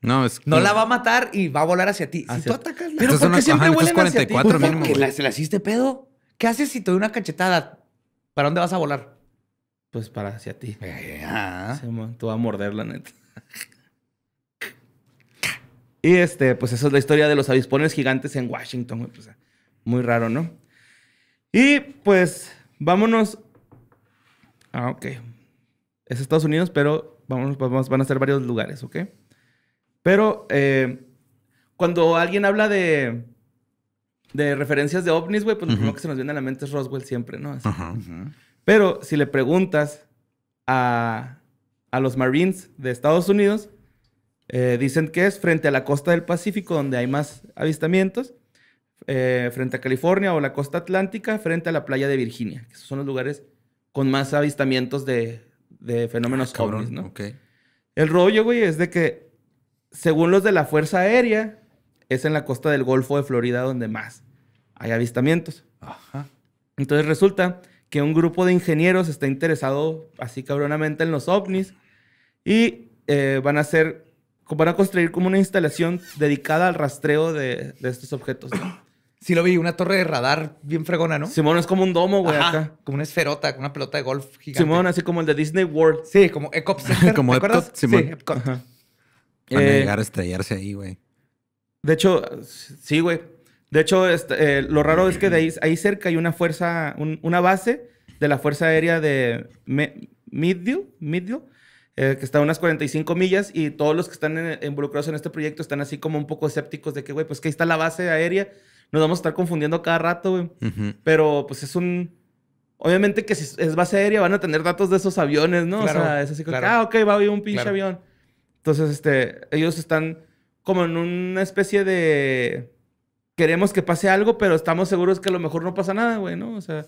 No, es no la va a matar y va a volar hacia ti. Si tú atacas, pero qué siempre vuelan hacia ti. Mínimo, se la hiciste pedo. ¿Qué haces si te doy una cachetada? ¿Para dónde vas a volar? Pues para hacia ti. Eh, ah. a morder, la neta. y este, pues esa es la historia de los avispones gigantes en Washington. Pues, muy raro, ¿no? Y pues, vámonos. Ah, ok. Es Estados Unidos, pero vamos, pues, van a ser varios lugares, ¿ok? Pero eh, cuando alguien habla de de referencias de ovnis, güey, pues lo primero que se nos viene a la mente es Roswell siempre, ¿no? Pero si le preguntas a, a, los Marines de Estados Unidos, eh, dicen que es frente a la costa del Pacífico donde hay más avistamientos, eh, frente a California o la costa atlántica, frente a la playa de Virginia, que esos son los lugares con más avistamientos de, de fenómenos ah, ovnis, ¿no? El rollo, güey, es de que según los de la Fuerza Aérea, es en la costa del Golfo de Florida donde más hay avistamientos. Ajá. Entonces resulta que un grupo de ingenieros está interesado así cabronamente en los ovnis y eh, van a hacer, van a construir como una instalación dedicada al rastreo de, estos objetos. Sí lo vi, una torre de radar bien fregona, ¿no? Simón es como un domo, güey, acá. Como una esferota, una pelota de golf gigante. Simón, así como el de Disney World. Sí, como Epcot como ¿te Sí, Epcot. a eh, llegar a estrellarse ahí, güey. De hecho, sí, güey. De hecho, este, lo raro es que de ahí, cerca hay una fuerza, una base de la Fuerza Aérea de Midio, eh, que está a unas 45 millas y todos los que están involucrados en este proyecto están así como un poco escépticos de que, güey, pues que ahí está la base aérea, nos vamos a estar confundiendo cada rato, güey. Pero pues es un... Obviamente que si es base aérea van a tener datos de esos aviones, ¿no? o sea, es así como, ah, ok, va a haber un pinche avión. Entonces, este, ellos están como en una especie de queremos que pase algo, pero estamos seguros que a lo mejor no pasa nada, güey, ¿no? O sea,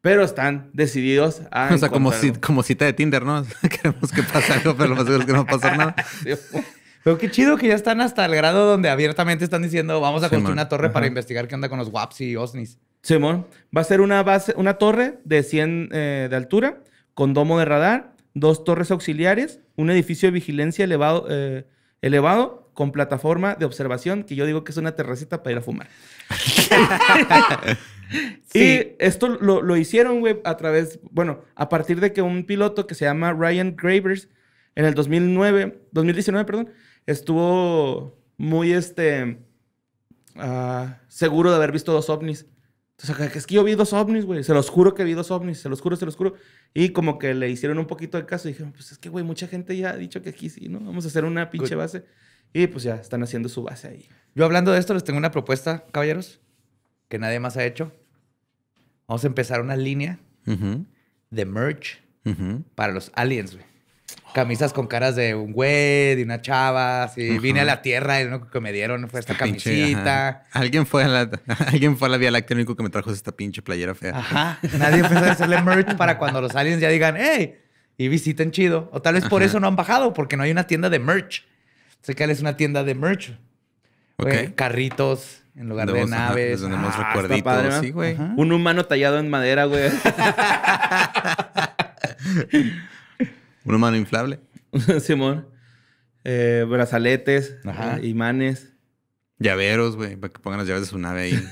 pero están decididos a. O sea, como, cita de Tinder, ¿no? queremos que pase algo, pero lo que no va nada. Pero qué chido que ya están hasta el grado donde abiertamente están diciendo vamos a construir una torre para investigar qué anda con los WAPs y OSNIs. Simón, va a ser una base, una torre de 100 eh, de altura, con domo de radar, dos torres auxiliares, un edificio de vigilancia elevado, eh, elevado con plataforma de observación, que yo digo que es una terracita para ir a fumar. Y esto lo, lo hicieron, güey, a través, bueno, a partir de que un piloto que se llama Ryan Gravers, en el 2009, 2019, perdón, estuvo muy, este, ah, seguro de haber visto dos ovnis. O que es que yo vi dos ovnis, güey. Se los juro que vi dos ovnis. Se los juro, se los juro. Y como que le hicieron un poquito de caso. Y dijeron, pues es que, güey, mucha gente ya ha dicho que aquí sí, ¿no? Vamos a hacer una pinche base. Y pues ya están haciendo su base ahí. Yo hablando de esto, les tengo una propuesta, caballeros, que nadie más ha hecho. Vamos a empezar una línea de merch para los aliens, güey. Camisas con caras de un güey, de una chava, Vine a la tierra y lo que me dieron fue esta, camisita. alguien fue a la, alguien fue a la Vía Láctea, único que me trajo esta pinche playera fea. Ajá. Nadie empezó a hacerle merch para cuando los aliens ya digan, hey, y visiten chido. O tal vez por eso no han bajado, porque no hay una tienda de merch. Sé él es una tienda de merch. carritos en lugar de naves. ah, recuerditos. sí, Un humano tallado en madera, güey. Un humano inflable. Simón. Eh, brazaletes, eh, imanes. Llaveros, güey, para que pongan las llaves de su nave ahí.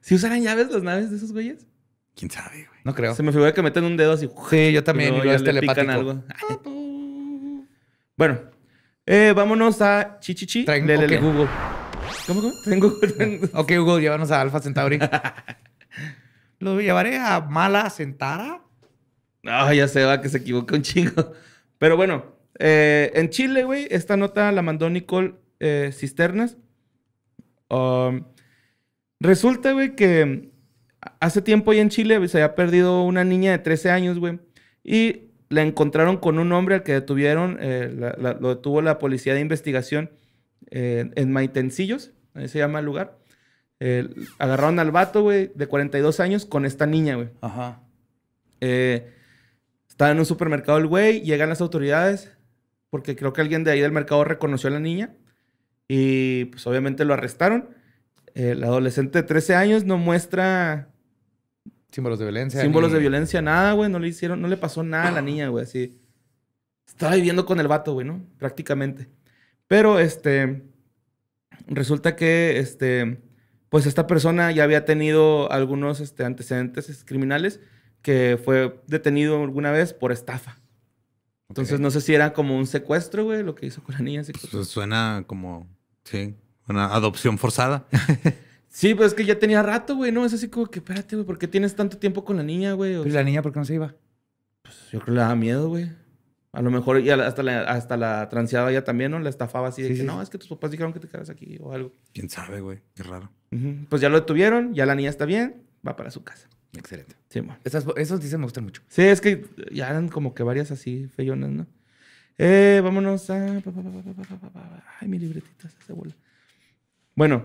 ¿Si ¿Sí usarán llaves las naves de esos güeyes? ¿Quién sabe, güey? No creo. Se me figura que meten un dedo así. Sí, yo también. Y luego telepático. Este algo. bueno, eh, vámonos a Chichichi. Traen, Google. ¿Cómo, cómo? Google. Ok, Google, llévanos a Alfa Centauri. Lo llevaré a Mala sentada. No, ah, ya se va, que se equivoca un chingo. Pero bueno, eh, en Chile, güey, esta nota la mandó Nicole eh, Cisternas. Um, resulta, güey, que hace tiempo ahí en Chile se había perdido una niña de 13 años, güey. Y la encontraron con un hombre al que detuvieron, eh, lo detuvo la policía de investigación eh, en Maitencillos, ahí se llama el lugar. agarraron al vato, güey, de 42 años con esta niña, güey. Ajá. Eh, estaba en un supermercado el güey, llegan las autoridades, porque creo que alguien de ahí del mercado reconoció a la niña y pues obviamente lo arrestaron. El adolescente de 13 años no muestra Símbolos de violencia. Símbolos de violencia, nada, güey. No le hicieron, no le pasó nada a la niña, güey. Así. Estaba viviendo con el vato, güey, ¿no? Prácticamente. Pero, este. Resulta que, este. Pues esta persona ya había tenido algunos este, antecedentes criminales que fue detenido alguna vez por estafa. Entonces, no sé si era como un secuestro, güey, lo que hizo con la niña. Pues suena como. Sí. Una adopción forzada. Sí, pues es que ya tenía rato, güey, ¿no? Es así como que, espérate, güey, ¿por qué tienes tanto tiempo con la niña, güey? ¿Y la niña por qué no se iba? Pues yo creo que le daba miedo, güey. A lo mejor ya hasta la, hasta la transeaba ya también, ¿no? La estafaba así de que, no, es que tus papás dijeron que te quedas aquí o algo. ¿Quién sabe, güey? Qué raro. Pues ya lo detuvieron, ya la niña está bien, va para su casa. Excelente. Sí, bueno. Esas, esos dicen me gustan mucho. Sí, es que ya eran como que varias así feyonas, ¿no? Eh, vámonos a... Ay, mi libretita se vuela. Bueno,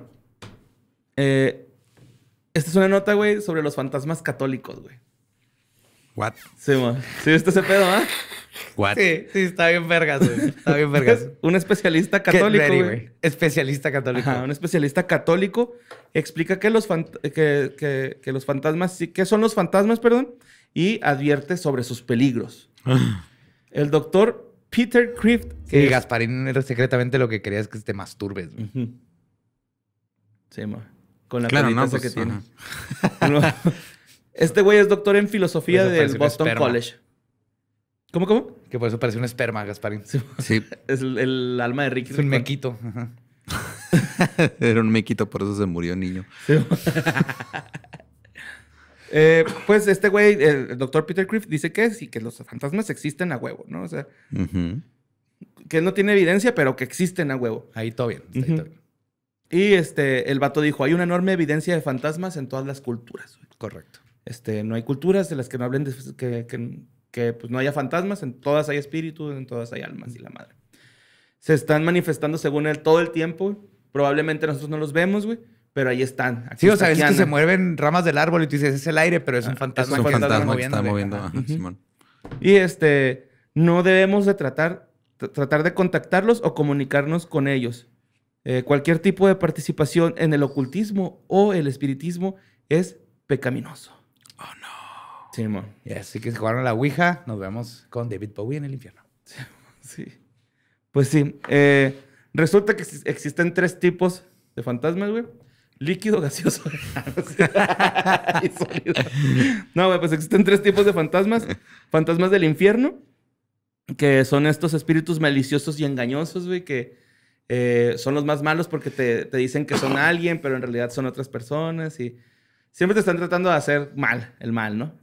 eh, esta es una nota, güey, sobre los fantasmas católicos, güey. What? Sí, ¿Sí viste ese pedo, ah? What? Sí, sí, está bien vergas, güey. Está bien vergas. un especialista católico. Especialista católico. un especialista católico explica que los, que, los fantasmas, ¿qué son los fantasmas, perdón, y advierte sobre sus peligros. El doctor Peter Crift. Que Gasparín secretamente lo que quería es que te masturbes, Sí, ma. Con la claro, pues, que tiene. este güey es doctor en filosofía del Boston College. ¿Cómo, cómo? Que por eso parece un esperma, Gasparín. Sí. Es el, alma de Ricky. Es un mequito. Era un mequito, por eso se murió niño. Eh, pues este güey, el doctor Peter Criff, dice que sí, que los fantasmas existen a huevo, ¿no? O sea, que no tiene evidencia, pero que existen a huevo. Ahí todo todo bien. Y este, el vato dijo, hay una enorme evidencia de fantasmas en todas las culturas. Correcto. Este, no hay culturas de las que no hablen de, que, que, pues, no haya fantasmas, en todas hay espíritus, en todas hay almas y la madre. Se están manifestando según él todo el tiempo. Probablemente nosotros no los vemos, güey, pero ahí están. sí, o sea, es que se mueven ramas del árbol y tú dices, es el aire, pero es un ah, fantasma. que está moviendo. Simón. Y este, no debemos de tratar, tratar de contactarlos o comunicarnos con ellos eh, cualquier tipo de participación en el ocultismo o el espiritismo es pecaminoso. Oh, no. Sí, man. así que jugaron la Ouija, nos vemos con David Bowie en el infierno. Sí. Pues sí. Eh, resulta que existen tres tipos de fantasmas, güey. Líquido, gaseoso No, güey, pues existen tres tipos de fantasmas. Fantasmas del infierno, que son estos espíritus maliciosos y engañosos, güey, que eh, son los más malos porque te, te, dicen que son alguien, pero en realidad son otras personas y siempre te están tratando de hacer mal, el mal, ¿no?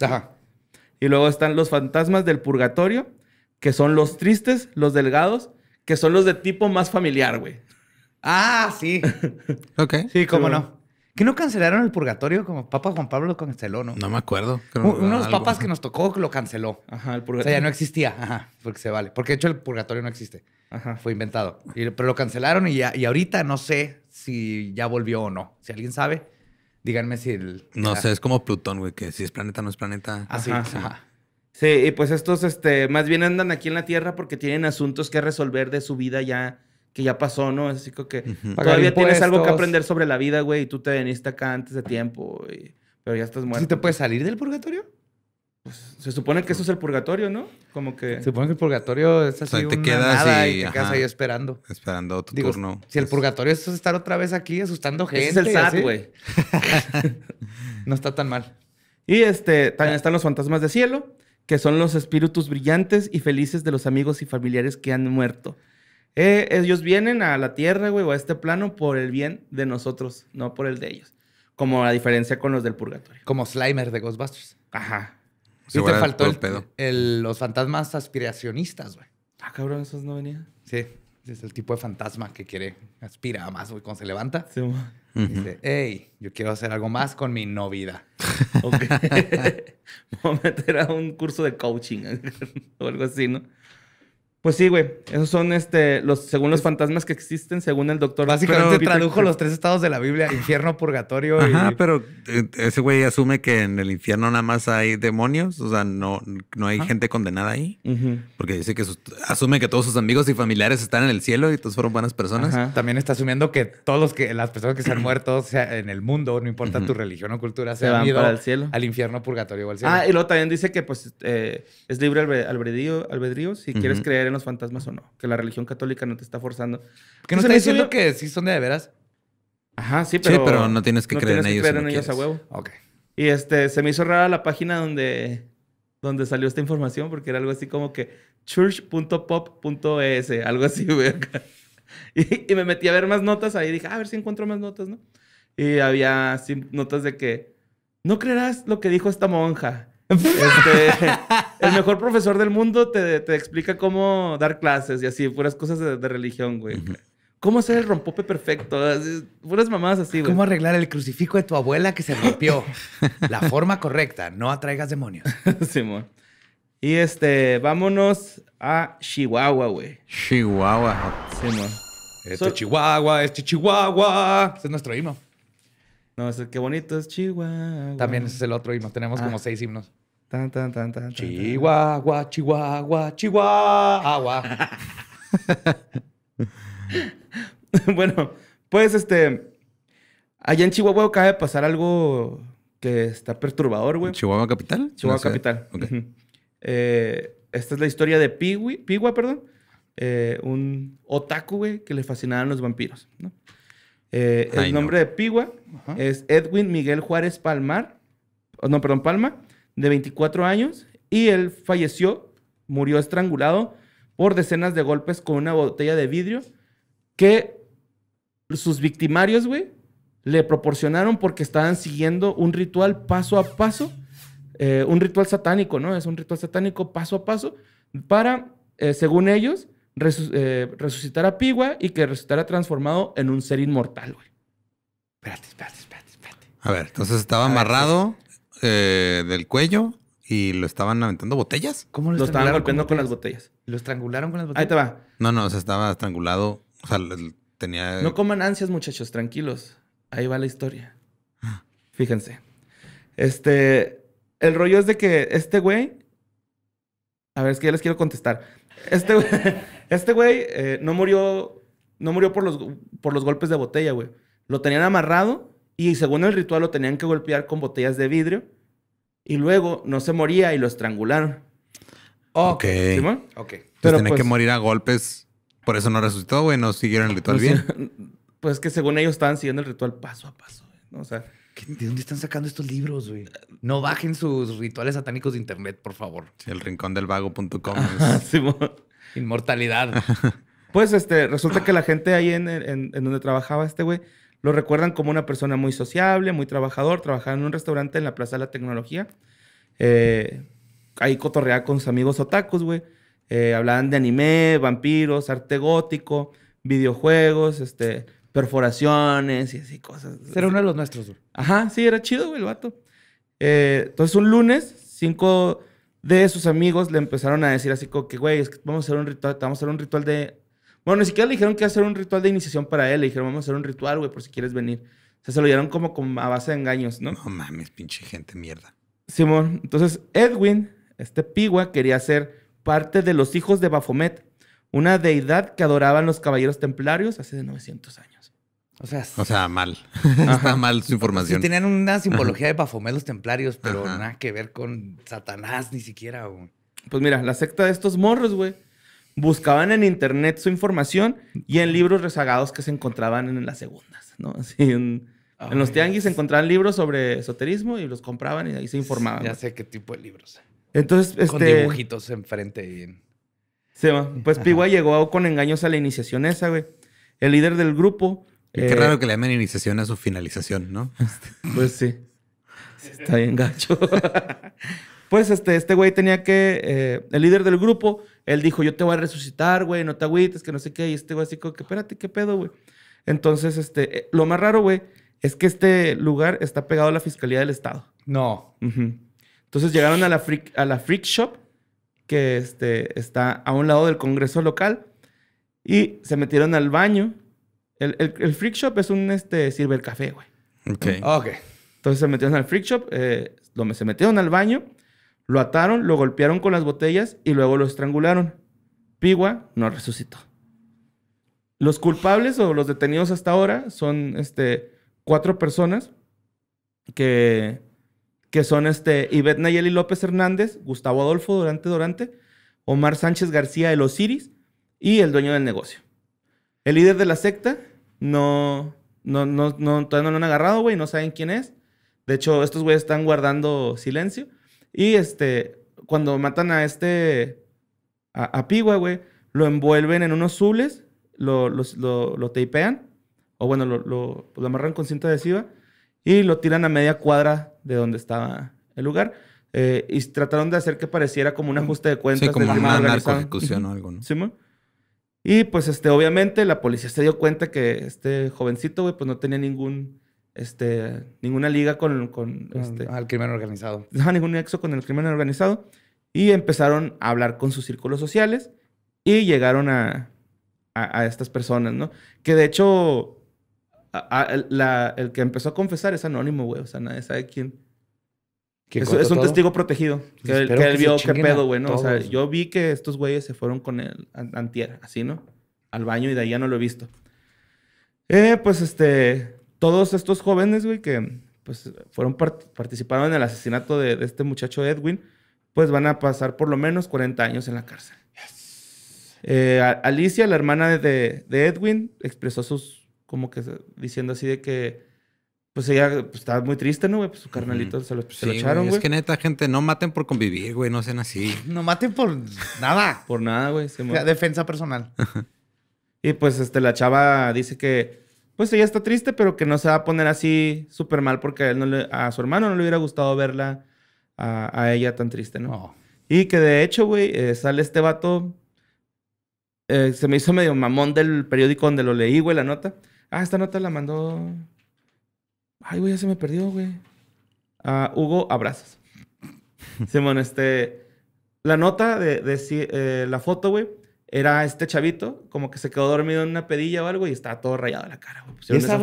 Ajá. Y luego están los fantasmas del purgatorio, que son los tristes, los delgados, que son los de tipo más familiar, güey. Ah, sí. ok. Sí, cómo no. ¿Que no cancelaron el purgatorio como Papa Juan Pablo lo canceló, no? No me acuerdo. Creo Uno de los papas que nos tocó lo canceló. Ajá, el purgatorio. O sea, ya no existía. Ajá, porque se vale. Porque de hecho el purgatorio no existe. Fue inventado. pero lo cancelaron y, y ahorita no sé si ya volvió o no. Si alguien sabe, díganme si No ah. sé, es como Plutón, güey, que si es planeta, no es planeta. Así. Ah, sí. y pues estos, este, más bien andan aquí en la Tierra porque tienen asuntos que resolver de su vida ya que ya pasó, ¿no? Así que, todavía tienes algo que aprender sobre la vida, güey, y tú te veniste acá antes de tiempo, pero ya estás muerto. ¿Sí te puedes salir del purgatorio? Pues, se supone que eso es el purgatorio, ¿no? Como que. Se supone que el purgatorio es así. te quedas nada te quedas ahí esperando. Esperando tu turno. Si el purgatorio es estar otra vez aquí asustando gente. es el SAT, güey. no está tan mal. Y este, también están los fantasmas de cielo, que son los espíritus brillantes y felices de los amigos y familiares que han muerto. Eh, ellos vienen a la tierra, güey, o a este plano por el bien de nosotros, no por el de ellos. Como la diferencia con los del purgatorio. Como Slimer de Ghostbusters. Ajá sí te faltó el, pedo. los fantasmas aspiracionistas, güey. Ah, cabrón, esos no venían. Sí, es el tipo de fantasma que quiere, aspira más, güey, cuando se levanta. Dice, hey, yo quiero hacer algo más con mi no vida. ok. a meter a un curso de coaching o algo así, ¿no? Pues sí, güey. Esos son este, los, según los fantasmas que existen, según el doctor. Básicamente tradujo los tres estados de la Biblia: infierno, purgatorio. Ajá, pero eh, ese güey asume que en el infierno nada más hay demonios, o sea, no, no hay gente condenada ahí. Porque dice que asume que todos sus amigos y familiares están en el cielo y todos fueron buenas personas. También está asumiendo que todos los que las personas que se han muerto sea, en el mundo, no importa tu religión o cultura, se, se han ido al cielo. al infierno, purgatorio o al cielo. Ah, y luego también dice que pues eh, es libre albedrío, albedrío si quieres creer en los fantasmas o no, que la religión católica no te está forzando. Que no está diciendo que sí son de, veras. Ajá, sí, pero. pero no tienes que creer en ellos. Que creer a huevo. Ok. Y este, se me hizo rara la página donde, donde salió esta información, porque era algo así como que church.pop.es, e algo así, güey. Y, me metí a ver más notas ahí, dije, ah, a ver si encuentro más notas, ¿no? Y había notas de que, no creerás lo que dijo esta monja. este, el mejor profesor del mundo te, explica cómo dar clases y así, puras cosas de, religión, güey. ¿Cómo hacer el rompope perfecto? Buenas mamás así, güey. ¿Cómo arreglar el crucifijo de tu abuela que se rompió? La forma correcta, no atraigas demonios. Simón. Y este, vámonos a Chihuahua, güey. Chihuahua. Simón. Este Chihuahua, este Chihuahua. Ese es nuestro himno. No, ese, qué bonito es Chihuahua. También ese es el otro himno. Tenemos ah. como seis himnos. Tan, Chihuahua, Chihuahua, Chihuahua. bueno, pues este. Allá en Chihuahua acaba de pasar algo que está perturbador, güey. ¿Chihuahua capital? Chihuahua capital. Eh, esta es la historia de Piwi, perdón. Eh, un otaku, güey, que le fascinaban los vampiros. Eh, el nombre de Pigua es Edwin Miguel Juárez Palmar. no, perdón, Palma de 24 años y él falleció, murió estrangulado por decenas de golpes con una botella de vidrio que sus victimarios, güey, le proporcionaron porque estaban siguiendo un ritual paso a paso, eh, un ritual satánico, ¿no? Es un ritual satánico paso a paso para, eh, según ellos, eh, resucitar a Pigua y que resultara transformado en un ser inmortal, güey. Espérate, espérate, espérate, A ver, entonces estaba amarrado, ah, eh, del cuello y lo estaban aventando botellas. ¿Cómo lo, lo estaban golpeando con, las botellas? ¿Lo estrangularon con las botellas? Ahí te va. No, no, o sea, estaba estrangulado. O sea, tenía. No coman ansias, muchachos, tranquilos. Ahí va la historia. Fíjense. Este. El rollo es de que este güey. A ver, es que ya les quiero contestar. Este güey, este güey eh, no murió. No murió por los, por los golpes de botella, güey. Lo tenían amarrado y según el ritual lo tenían que golpear con botellas de vidrio. Y luego no se moría y lo estrangularon. Ok. ¿Sí, ok. Pues Pero tenía pues que morir a golpes. Por eso no resucitó, güey. No siguieron el ritual pues bien. Pues que según ellos estaban siguiendo el ritual paso a paso. O sea... ¿De dónde están sacando estos libros, güey? No bajen sus rituales satánicos de internet, por favor. el rincón del vago.com. sí, Inmortalidad. pues este, resulta que la gente ahí en donde trabajaba este güey lo recuerdan como una persona muy sociable, muy trabajador, trabajaba en un restaurante en la Plaza de la Tecnología. Eh, ahí cotorreaba con sus amigos otakus, güey. Eh, hablaban de anime, vampiros, arte gótico, videojuegos, este, perforaciones y así cosas. Era uno de los nuestros, güey. Ajá, sí, era chido, güey, el vato. Eh, entonces, un lunes, cinco de sus amigos le empezaron a decir así como que, güey, vamos a hacer un ritual, vamos a hacer un ritual de bueno, ni siquiera le dijeron que hacer un ritual de iniciación para él. Le dijeron, vamos a hacer un ritual, güey, por si quieres venir. O sea, se lo dieron como, a base de engaños, ¿no? No mames, pinche gente mierda. Simón, entonces Edwin, este pigua, quería ser parte de los hijos de Bafomet, una deidad que adoraban los caballeros templarios hace de 900 años. O sea, o sea mal. Está mal su información. Sí, tenían una simbología de Bafomet los templarios, pero nada que ver con Satanás ni siquiera. Güey. Pues mira, la secta de estos morros, güey, buscaban en internet su información y en libros rezagados que se encontraban en las segundas, ¿no? Así en, los tianguis se encontraban libros sobre esoterismo y los compraban y ahí se informaban. Ya sé qué tipo de libros. Entonces, este... Con dibujitos enfrente y... pues Piwa llegó con engaños a la iniciación esa, güey. El líder del grupo... Qué raro eh, que le llamen iniciación a su finalización, ¿no? Pues sí. Está bien gacho. pues este, este güey tenía que, eh, el líder del grupo, él dijo, yo te voy a resucitar, güey, no te agüites, que no sé qué, y este güey así como que, espérate, ¿qué pedo, güey? Entonces, este, eh, lo más raro, güey, es que este lugar está pegado a la Fiscalía del Estado. No. Entonces llegaron a la, freak, a la Freak Shop, que este, está a un lado del Congreso local, y se metieron al baño. El, el, Freak Shop es un, este, sirve el café, güey. Ok. Ok. Entonces se metieron al Freak Shop, donde eh, se metieron al baño lo ataron, lo golpearon con las botellas y luego lo estrangularon. Pigua no resucitó. Los culpables o los detenidos hasta ahora son este, cuatro personas que, que son este, Ivette Nayeli López Hernández, Gustavo Adolfo Durante Durante, Omar Sánchez García El Osiris y el dueño del negocio. El líder de la secta no, no, no, todavía no lo han agarrado, güey, no saben quién es. De hecho, estos güeyes están guardando silencio. Y este, cuando matan a este, a, a güey, lo envuelven en unos zules, lo, tapean, o bueno, lo, pues, lo amarran con cinta adhesiva y lo tiran a media cuadra de donde estaba el lugar. Eh, y trataron de hacer que pareciera como un ajuste de cuentas. Sí, como una narco-ejecución o algo, ¿no? ¿Sí, Y pues, este, obviamente, la policía se dio cuenta que este jovencito, güey, pues no tenía ningún este, ninguna liga con, con, este, al crimen organizado. No, ningún nexo con el crimen organizado. Y empezaron a hablar con sus círculos sociales y llegaron a, a, estas personas, ¿no? Que de hecho, el que empezó a confesar es anónimo, güey. O sea, nadie sabe quién. Es, es, un testigo protegido. Que, él, que vio qué pedo, güey, ¿no? O sea, yo vi que estos güeyes se fueron con el antier, así, ¿no? Al baño y de ahí ya no lo he visto. Eh, pues este, todos estos jóvenes, güey, que pues fueron participaron en el asesinato de, este muchacho Edwin, pues van a pasar por lo menos 40 años en la cárcel. Eh, Alicia, la hermana de, Edwin, expresó sus, como que diciendo así de que, pues ella pues, estaba muy triste, ¿no, güey? Pues su carnalito se, lo, lo, echaron, güey. Es que neta, gente, no maten por convivir, güey, no sean así. no maten por nada. por nada, güey. Se defensa personal. y pues este, la chava dice que pues ella está triste, pero que no se va a poner así súper mal porque a, su hermano no le hubiera gustado verla a, ella tan triste, ¿no? Oh. Y que de hecho, güey, eh, sale este vato. Eh, se me hizo medio mamón del periódico donde lo leí, güey, la nota. Ah, esta nota la mandó. Ay, güey, ya se me perdió, güey. Hugo Abrazos. Simón, este. La nota de, eh, la foto, güey era este chavito, como que se quedó dormido en una pedilla o algo y estaba todo rayado la cara. esa,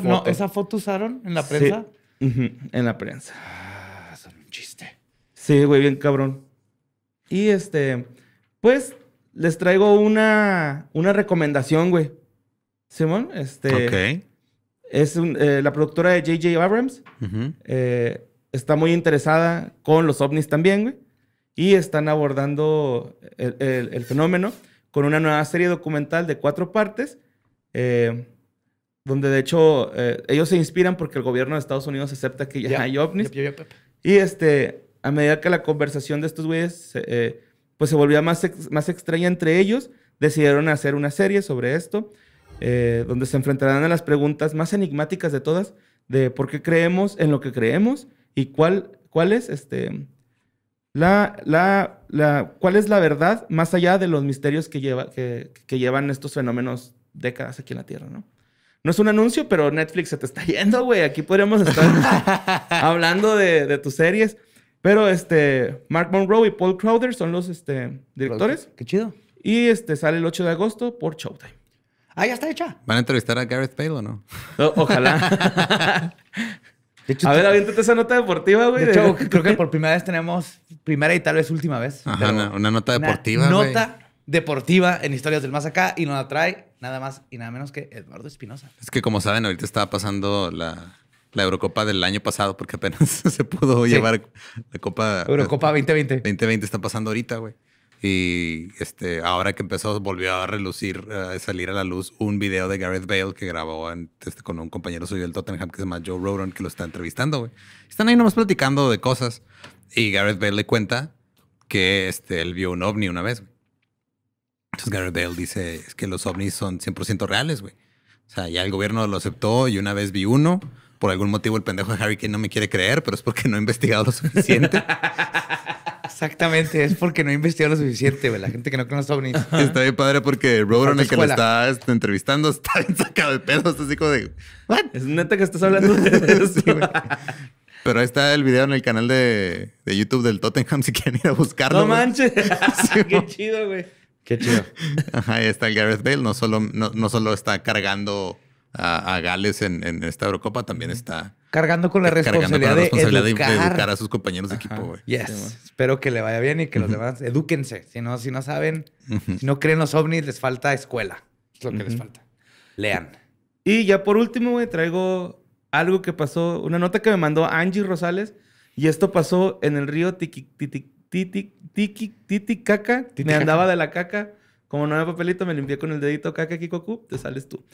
foto. usaron en la prensa? En la prensa. Ah, son un chiste. Sí, güey, bien cabrón. Y este, pues les traigo una, una recomendación, güey. Simón, este. Ok. Es eh, la productora de J.J. Abrams. Eh, está muy interesada con los ovnis también, güey. Y están abordando el, el fenómeno con una nueva serie documental de cuatro partes, eh, donde de hecho eh, ellos se inspiran porque el gobierno de Estados Unidos acepta que ya hay ovnis. Y este, a medida que la conversación de estos güeyes eh, pues se volvía más, más extraña entre ellos, decidieron hacer una serie sobre esto, donde se enfrentarán a las preguntas más enigmáticas de todas, de por qué creemos en lo que creemos y cuál, cuál es este, la, la, la, ¿Cuál es la verdad más allá de los misterios que, que, que llevan estos fenómenos décadas aquí en la Tierra, no? No es un anuncio, pero Netflix se te está yendo, güey. Aquí podríamos estar hablando de, de, tus series. Pero este, Mark Monroe y Paul Crowder son los este, directores. Qué chido. Y este sale el 8 de agosto por Showtime. Ah, ya está hecha. ¿Van a entrevistar a Gareth Bale o no? ojalá. a ver, aviéntate esa nota deportiva, güey. De hecho, creo que por primera vez tenemos, primera y tal vez última vez. Ajá, una, nota deportiva. nota deportiva en Historias del Más Acá y nos la trae nada más y nada menos que Eduardo Espinosa. Es que como saben, ahorita estaba pasando la, Eurocopa del año pasado porque apenas se pudo llevar la Copa. Eurocopa 2020. Eh, 2020 está pasando ahorita, güey. Y este, ahora que empezó, volvió a relucir, a eh, salir a la luz un video de Gareth Bale que grabó este, con un compañero suyo del Tottenham que se llama Joe Rodon, que lo está entrevistando. güey Están ahí nomás platicando de cosas. Y Gareth Bale le cuenta que este, él vio un ovni una vez. Entonces Gareth Bale dice es que los ovnis son 100% reales, güey. O sea, ya el gobierno lo aceptó y una vez vi uno por algún motivo el pendejo de Harry Kane no me quiere creer, pero es porque no he investigado lo suficiente. Exactamente, es porque no he investigado lo suficiente, güey. La gente que no conoce a Está bien padre porque Rowan, el que lo está este, entrevistando, está bien sacado de pedo. Está así como de, Es neta que estás hablando de pero ahí está el video en el canal de, YouTube del Tottenham si quieren ir a buscarlo. No manches. Qué chido, güey. Qué chido. Ajá, ahí está el Gareth Bale. No solo, no solo está cargando a, Gales en, esta Eurocopa también está. Cargando con la responsabilidad, de, educar. a sus compañeros de equipo. Güey. Yes. Espero que le vaya bien y que los demás eduquense. Si no, si no saben, si no creen los ovnis, les falta escuela. Es lo que les falta. Lean. Y ya por último, güey, traigo algo que pasó, una nota que me mandó Angie Rosales. Y esto pasó en el río Caca. Me andaba de la caca. Como no había papelito, me limpié con el dedito caca, Kikoku. Te sales tú.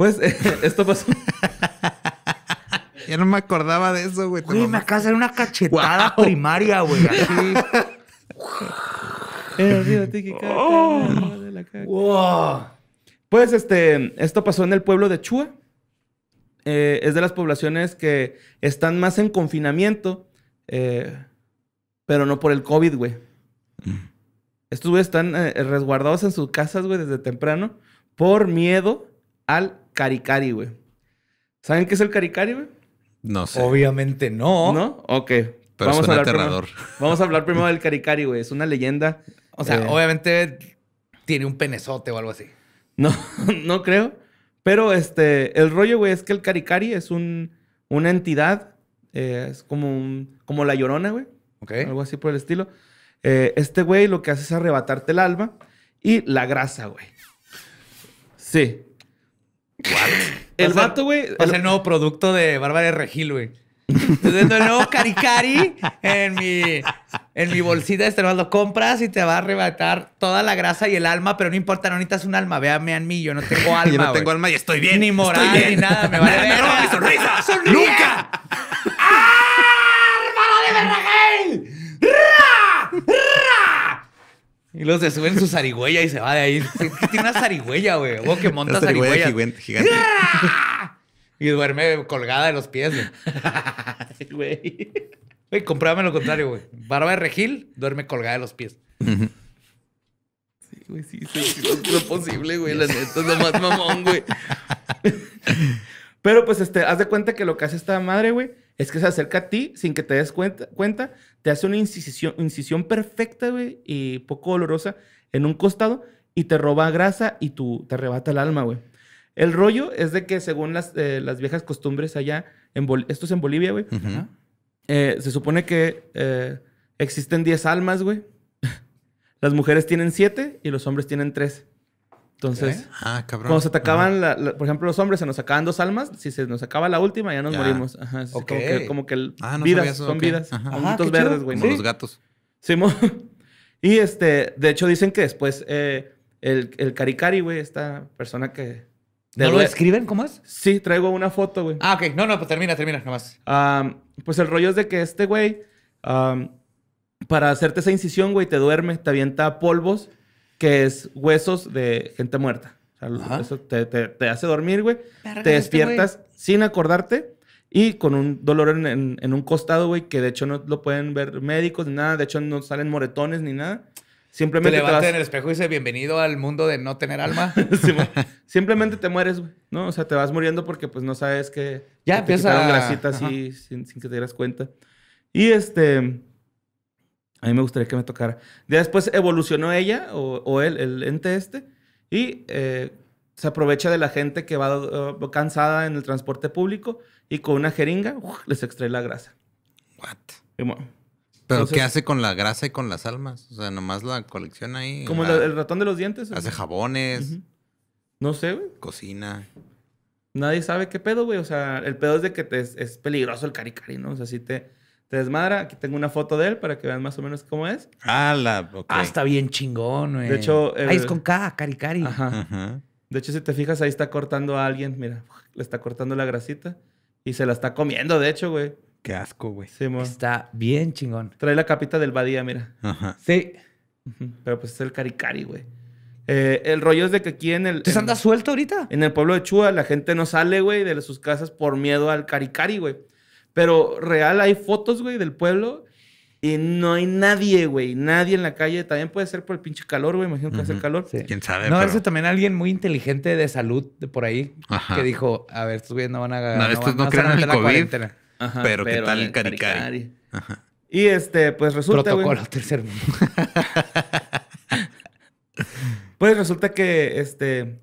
Pues esto pasó. ya no me acordaba de eso, güey. Uy, me acabas de hacer una cachetada primaria, güey. Eh, oh. Pues este, esto pasó en el pueblo de Chua. Eh, es de las poblaciones que están más en confinamiento, eh, pero no por el COVID, güey. Mm. Estos güey están resguardados en sus casas, güey, desde temprano por miedo al caricari, güey. ¿Saben qué es el caricari, güey? No sé. Obviamente no. ¿No? Ok. Pero vamos a aterrador. vamos a hablar primero del caricari, güey. Es una leyenda. O sea, eh, obviamente tiene un penezote o algo así. No, no creo. Pero este, el rollo, güey, es que el caricari es un, una entidad. Eh, es como, un, como la llorona, güey. Ok. Algo así por el estilo. Eh, este güey lo que hace es arrebatarte el alma y la grasa, güey. Sí. El vato, güey. Es el nuevo producto de Bárbara Regil, güey. Estoy viendo el nuevo Caricari en mi, en mi bolsita de este, no Lo compras y te va a arrebatar toda la grasa y el alma, pero no importa, no necesitas un alma. Véame a mí, yo no tengo alma. yo no tengo alma y estoy bien. Ni moral, ni nada. Me vale. Me roba mi sonrisa. ¡Nunca! ¡Ah! ¡Bárbara de Regil! ¡Ra! ¡Ra! Y los se suben su zarigüeya y se va de ahí. ¿Qué tiene una zarigüeya, güey? O que monta una zarigüeya. Gigante, Y duerme colgada de los pies, güey. sí, güey. compruébame lo contrario, güey. Barba de regil, duerme colgada de los pies. Sí, güey, sí, sí, sí es posible, güey. La neta es lo más mamón, güey. Pero pues, este, haz de cuenta que lo que hace esta madre, güey, es que se acerca a ti sin que te des cuenta, te hace una incisión, perfecta, güey, y poco dolorosa en un costado y te roba grasa y te arrebata el alma, güey. El rollo es de que según las, eh, viejas costumbres allá, en esto es en Bolivia, güey, eh, se supone que eh, existen 10 almas, güey. las mujeres tienen 7 y los hombres tienen 3. Entonces, ah, cuando se atacaban, por ejemplo, los hombres, se nos sacaban dos almas. Si se nos acaba la última, ya nos morimos. Ajá. Como que, ah, vidas, son vidas. Ajá. Ah, verdes, güey. Como los gatos. Sí, y este, de hecho, dicen que después eh, el, el caricari, güey, esta persona que. ¿No lo, escriben? ¿Cómo es? Sí, traigo una foto, güey. Ah, ok. No, no, pues termina, termina, nomás. pues el rollo es de que este güey, para hacerte esa incisión, güey, te duerme, te avienta polvos que es huesos de gente muerta. O sea, eso te, te, hace dormir, güey. Te este despiertas sin acordarte y con un dolor en, en, un costado, güey, que de hecho no lo pueden ver médicos ni nada. De hecho, no salen moretones ni nada. Simplemente te levantas en el espejo y dice bienvenido al mundo de no tener alma. Simplemente te mueres, güey. ¿no? O sea, te vas muriendo porque pues no sabes que ya que te empieza... quitaron grasita así sin, sin, que te dieras cuenta. Y este, a mí me gustaría que me tocara. después evolucionó ella o, él, el ente este, y eh, se aprovecha de la gente que va uh, cansada en el transporte público y con una jeringa les extrae la grasa. What? ¿Pero qué hace con la grasa y con las almas? O sea, nomás la colecciona ahí. Como el ratón de los dientes. Hace jabones. No sé, güey. Cocina. Nadie sabe qué pedo, güey. O sea, el pedo es de que te es, peligroso el cari cari, ¿no? O sea, si te te desmadra. Aquí tengo una foto de él para que vean más o menos cómo es. Ah, la. Okay. Ah, está bien chingón, güey. De hecho. Ahí es con K, cari Ajá. De hecho, si te fijas, ahí está cortando a alguien. Mira, le está cortando la grasita y se la está comiendo, de hecho, güey. Qué asco, güey. Sí, está bien chingón. Trae la capita del Badía, mira. Ajá. Sí. Pero pues es el caricari, güey. Eh, el rollo es de que aquí en el. ¿Te andas suelto ahorita? En el pueblo de Chua, la gente no sale, güey, de sus casas por miedo al caricari, güey. Pero real, hay fotos, güey, del pueblo y no hay nadie, güey. Nadie en la calle. También puede ser por el pinche calor, güey. Imagino que hace el calor. ¿Quién sabe? No, pero... eso también alguien muy inteligente de salud de por ahí que dijo, a ver, estos güeyes no van a... No, no estos no, no crean el COVID, pero, ¿qué tal el caricari? Y este, pues resulta, Protocolo pues resulta que, este...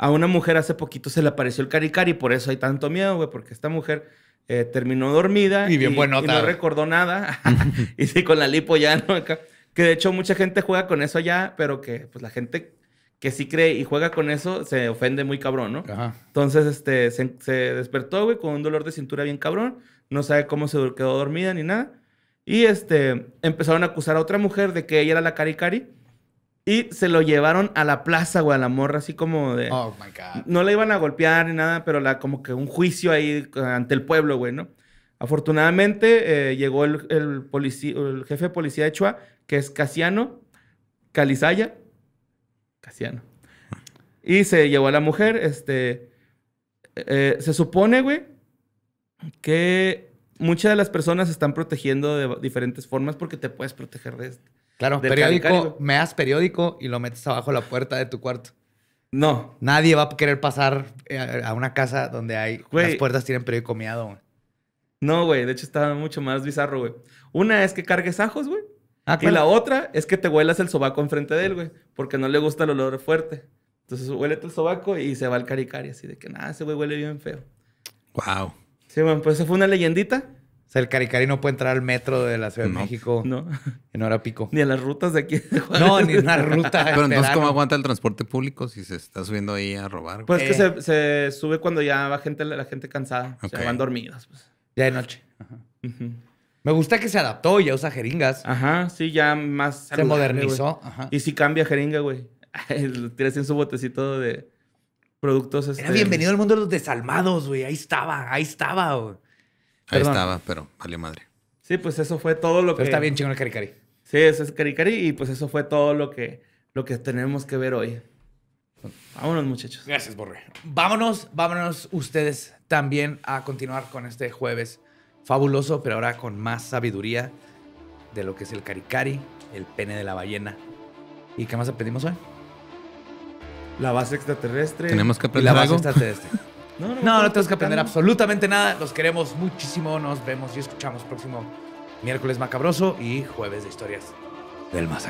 A una mujer hace poquito se le apareció el caricari. Por eso hay tanto miedo, güey. Porque esta mujer eh, terminó dormida y, bien no recordó nada. y sí, con la lipo ya, ¿no? Que de hecho mucha gente juega con eso ya, pero que pues la gente que sí cree y juega con eso se ofende muy cabrón, ¿no? Entonces, este, se, despertó, güey, con un dolor de cintura bien cabrón. No sabe cómo se quedó dormida ni nada. Y este, empezaron a acusar a otra mujer de que ella era la cari cari y se lo llevaron a la plaza, güey, a la morra, así como de. Oh my God. No la iban a golpear ni nada, pero la, como que un juicio ahí eh, ante el pueblo, güey, ¿no? Afortunadamente eh, llegó el, el jefe de policía de Chua, que es Casiano, Calizaya. Casiano. Y se llevó a la mujer, este. Eh, se supone, güey, que muchas de las personas se están protegiendo de diferentes formas porque te puedes proteger de esto. Claro, periódico, me das periódico y lo metes abajo la puerta de tu cuarto. No. Nadie va a querer pasar eh, a una casa donde hay las puertas tienen periódico meado. Güey. No, güey. De hecho, está mucho más bizarro, güey. Una es que cargues ajos, güey. Ah, y la otra es que te huelas el sobaco enfrente de él, güey. Porque no le gusta el olor fuerte. Entonces, huele el sobaco y se va al caricari. Así de que, nada, ese güey huele bien feo. Wow. Sí, güey, pues esa fue una leyendita. O sea, el Caricari no puede entrar al metro de la Ciudad de México no. en hora pico. Ni a las rutas de aquí. no, ni una ruta. Pero entonces, ¿cómo aguanta el transporte público si se está subiendo ahí a robar? Pues es que se, sube cuando ya va gente, la gente cansada. Se van dormidos. Pues. Ya de noche. Me gusta que se adaptó y ya usa jeringas. Ajá, sí, ya más. Se modernizó. Y si cambia jeringa, güey. Lo tiras en su botecito de productos. Era este, bienvenido al mundo de los desalmados, güey. Ahí estaba, ahí estaba, güey. Ahí estaba, pero valió madre. Sí, pues eso fue todo lo que. Está bien chingón el caricari. Sí, eso es caricari y pues eso fue todo lo que, lo que tenemos que ver hoy. Vámonos, muchachos. Gracias, Borre. Vámonos, vámonos ustedes también a continuar con este jueves fabuloso, pero ahora con más sabiduría de lo que es el caricari, el pene de la ballena. ¿Y qué más aprendimos hoy? La base extraterrestre. Tenemos que aprender y la base extraterrestre. No, no, no, tenemos que aprender absolutamente nada. Los queremos muchísimo. Nos vemos y escuchamos próximo miércoles macabroso y jueves de historias del más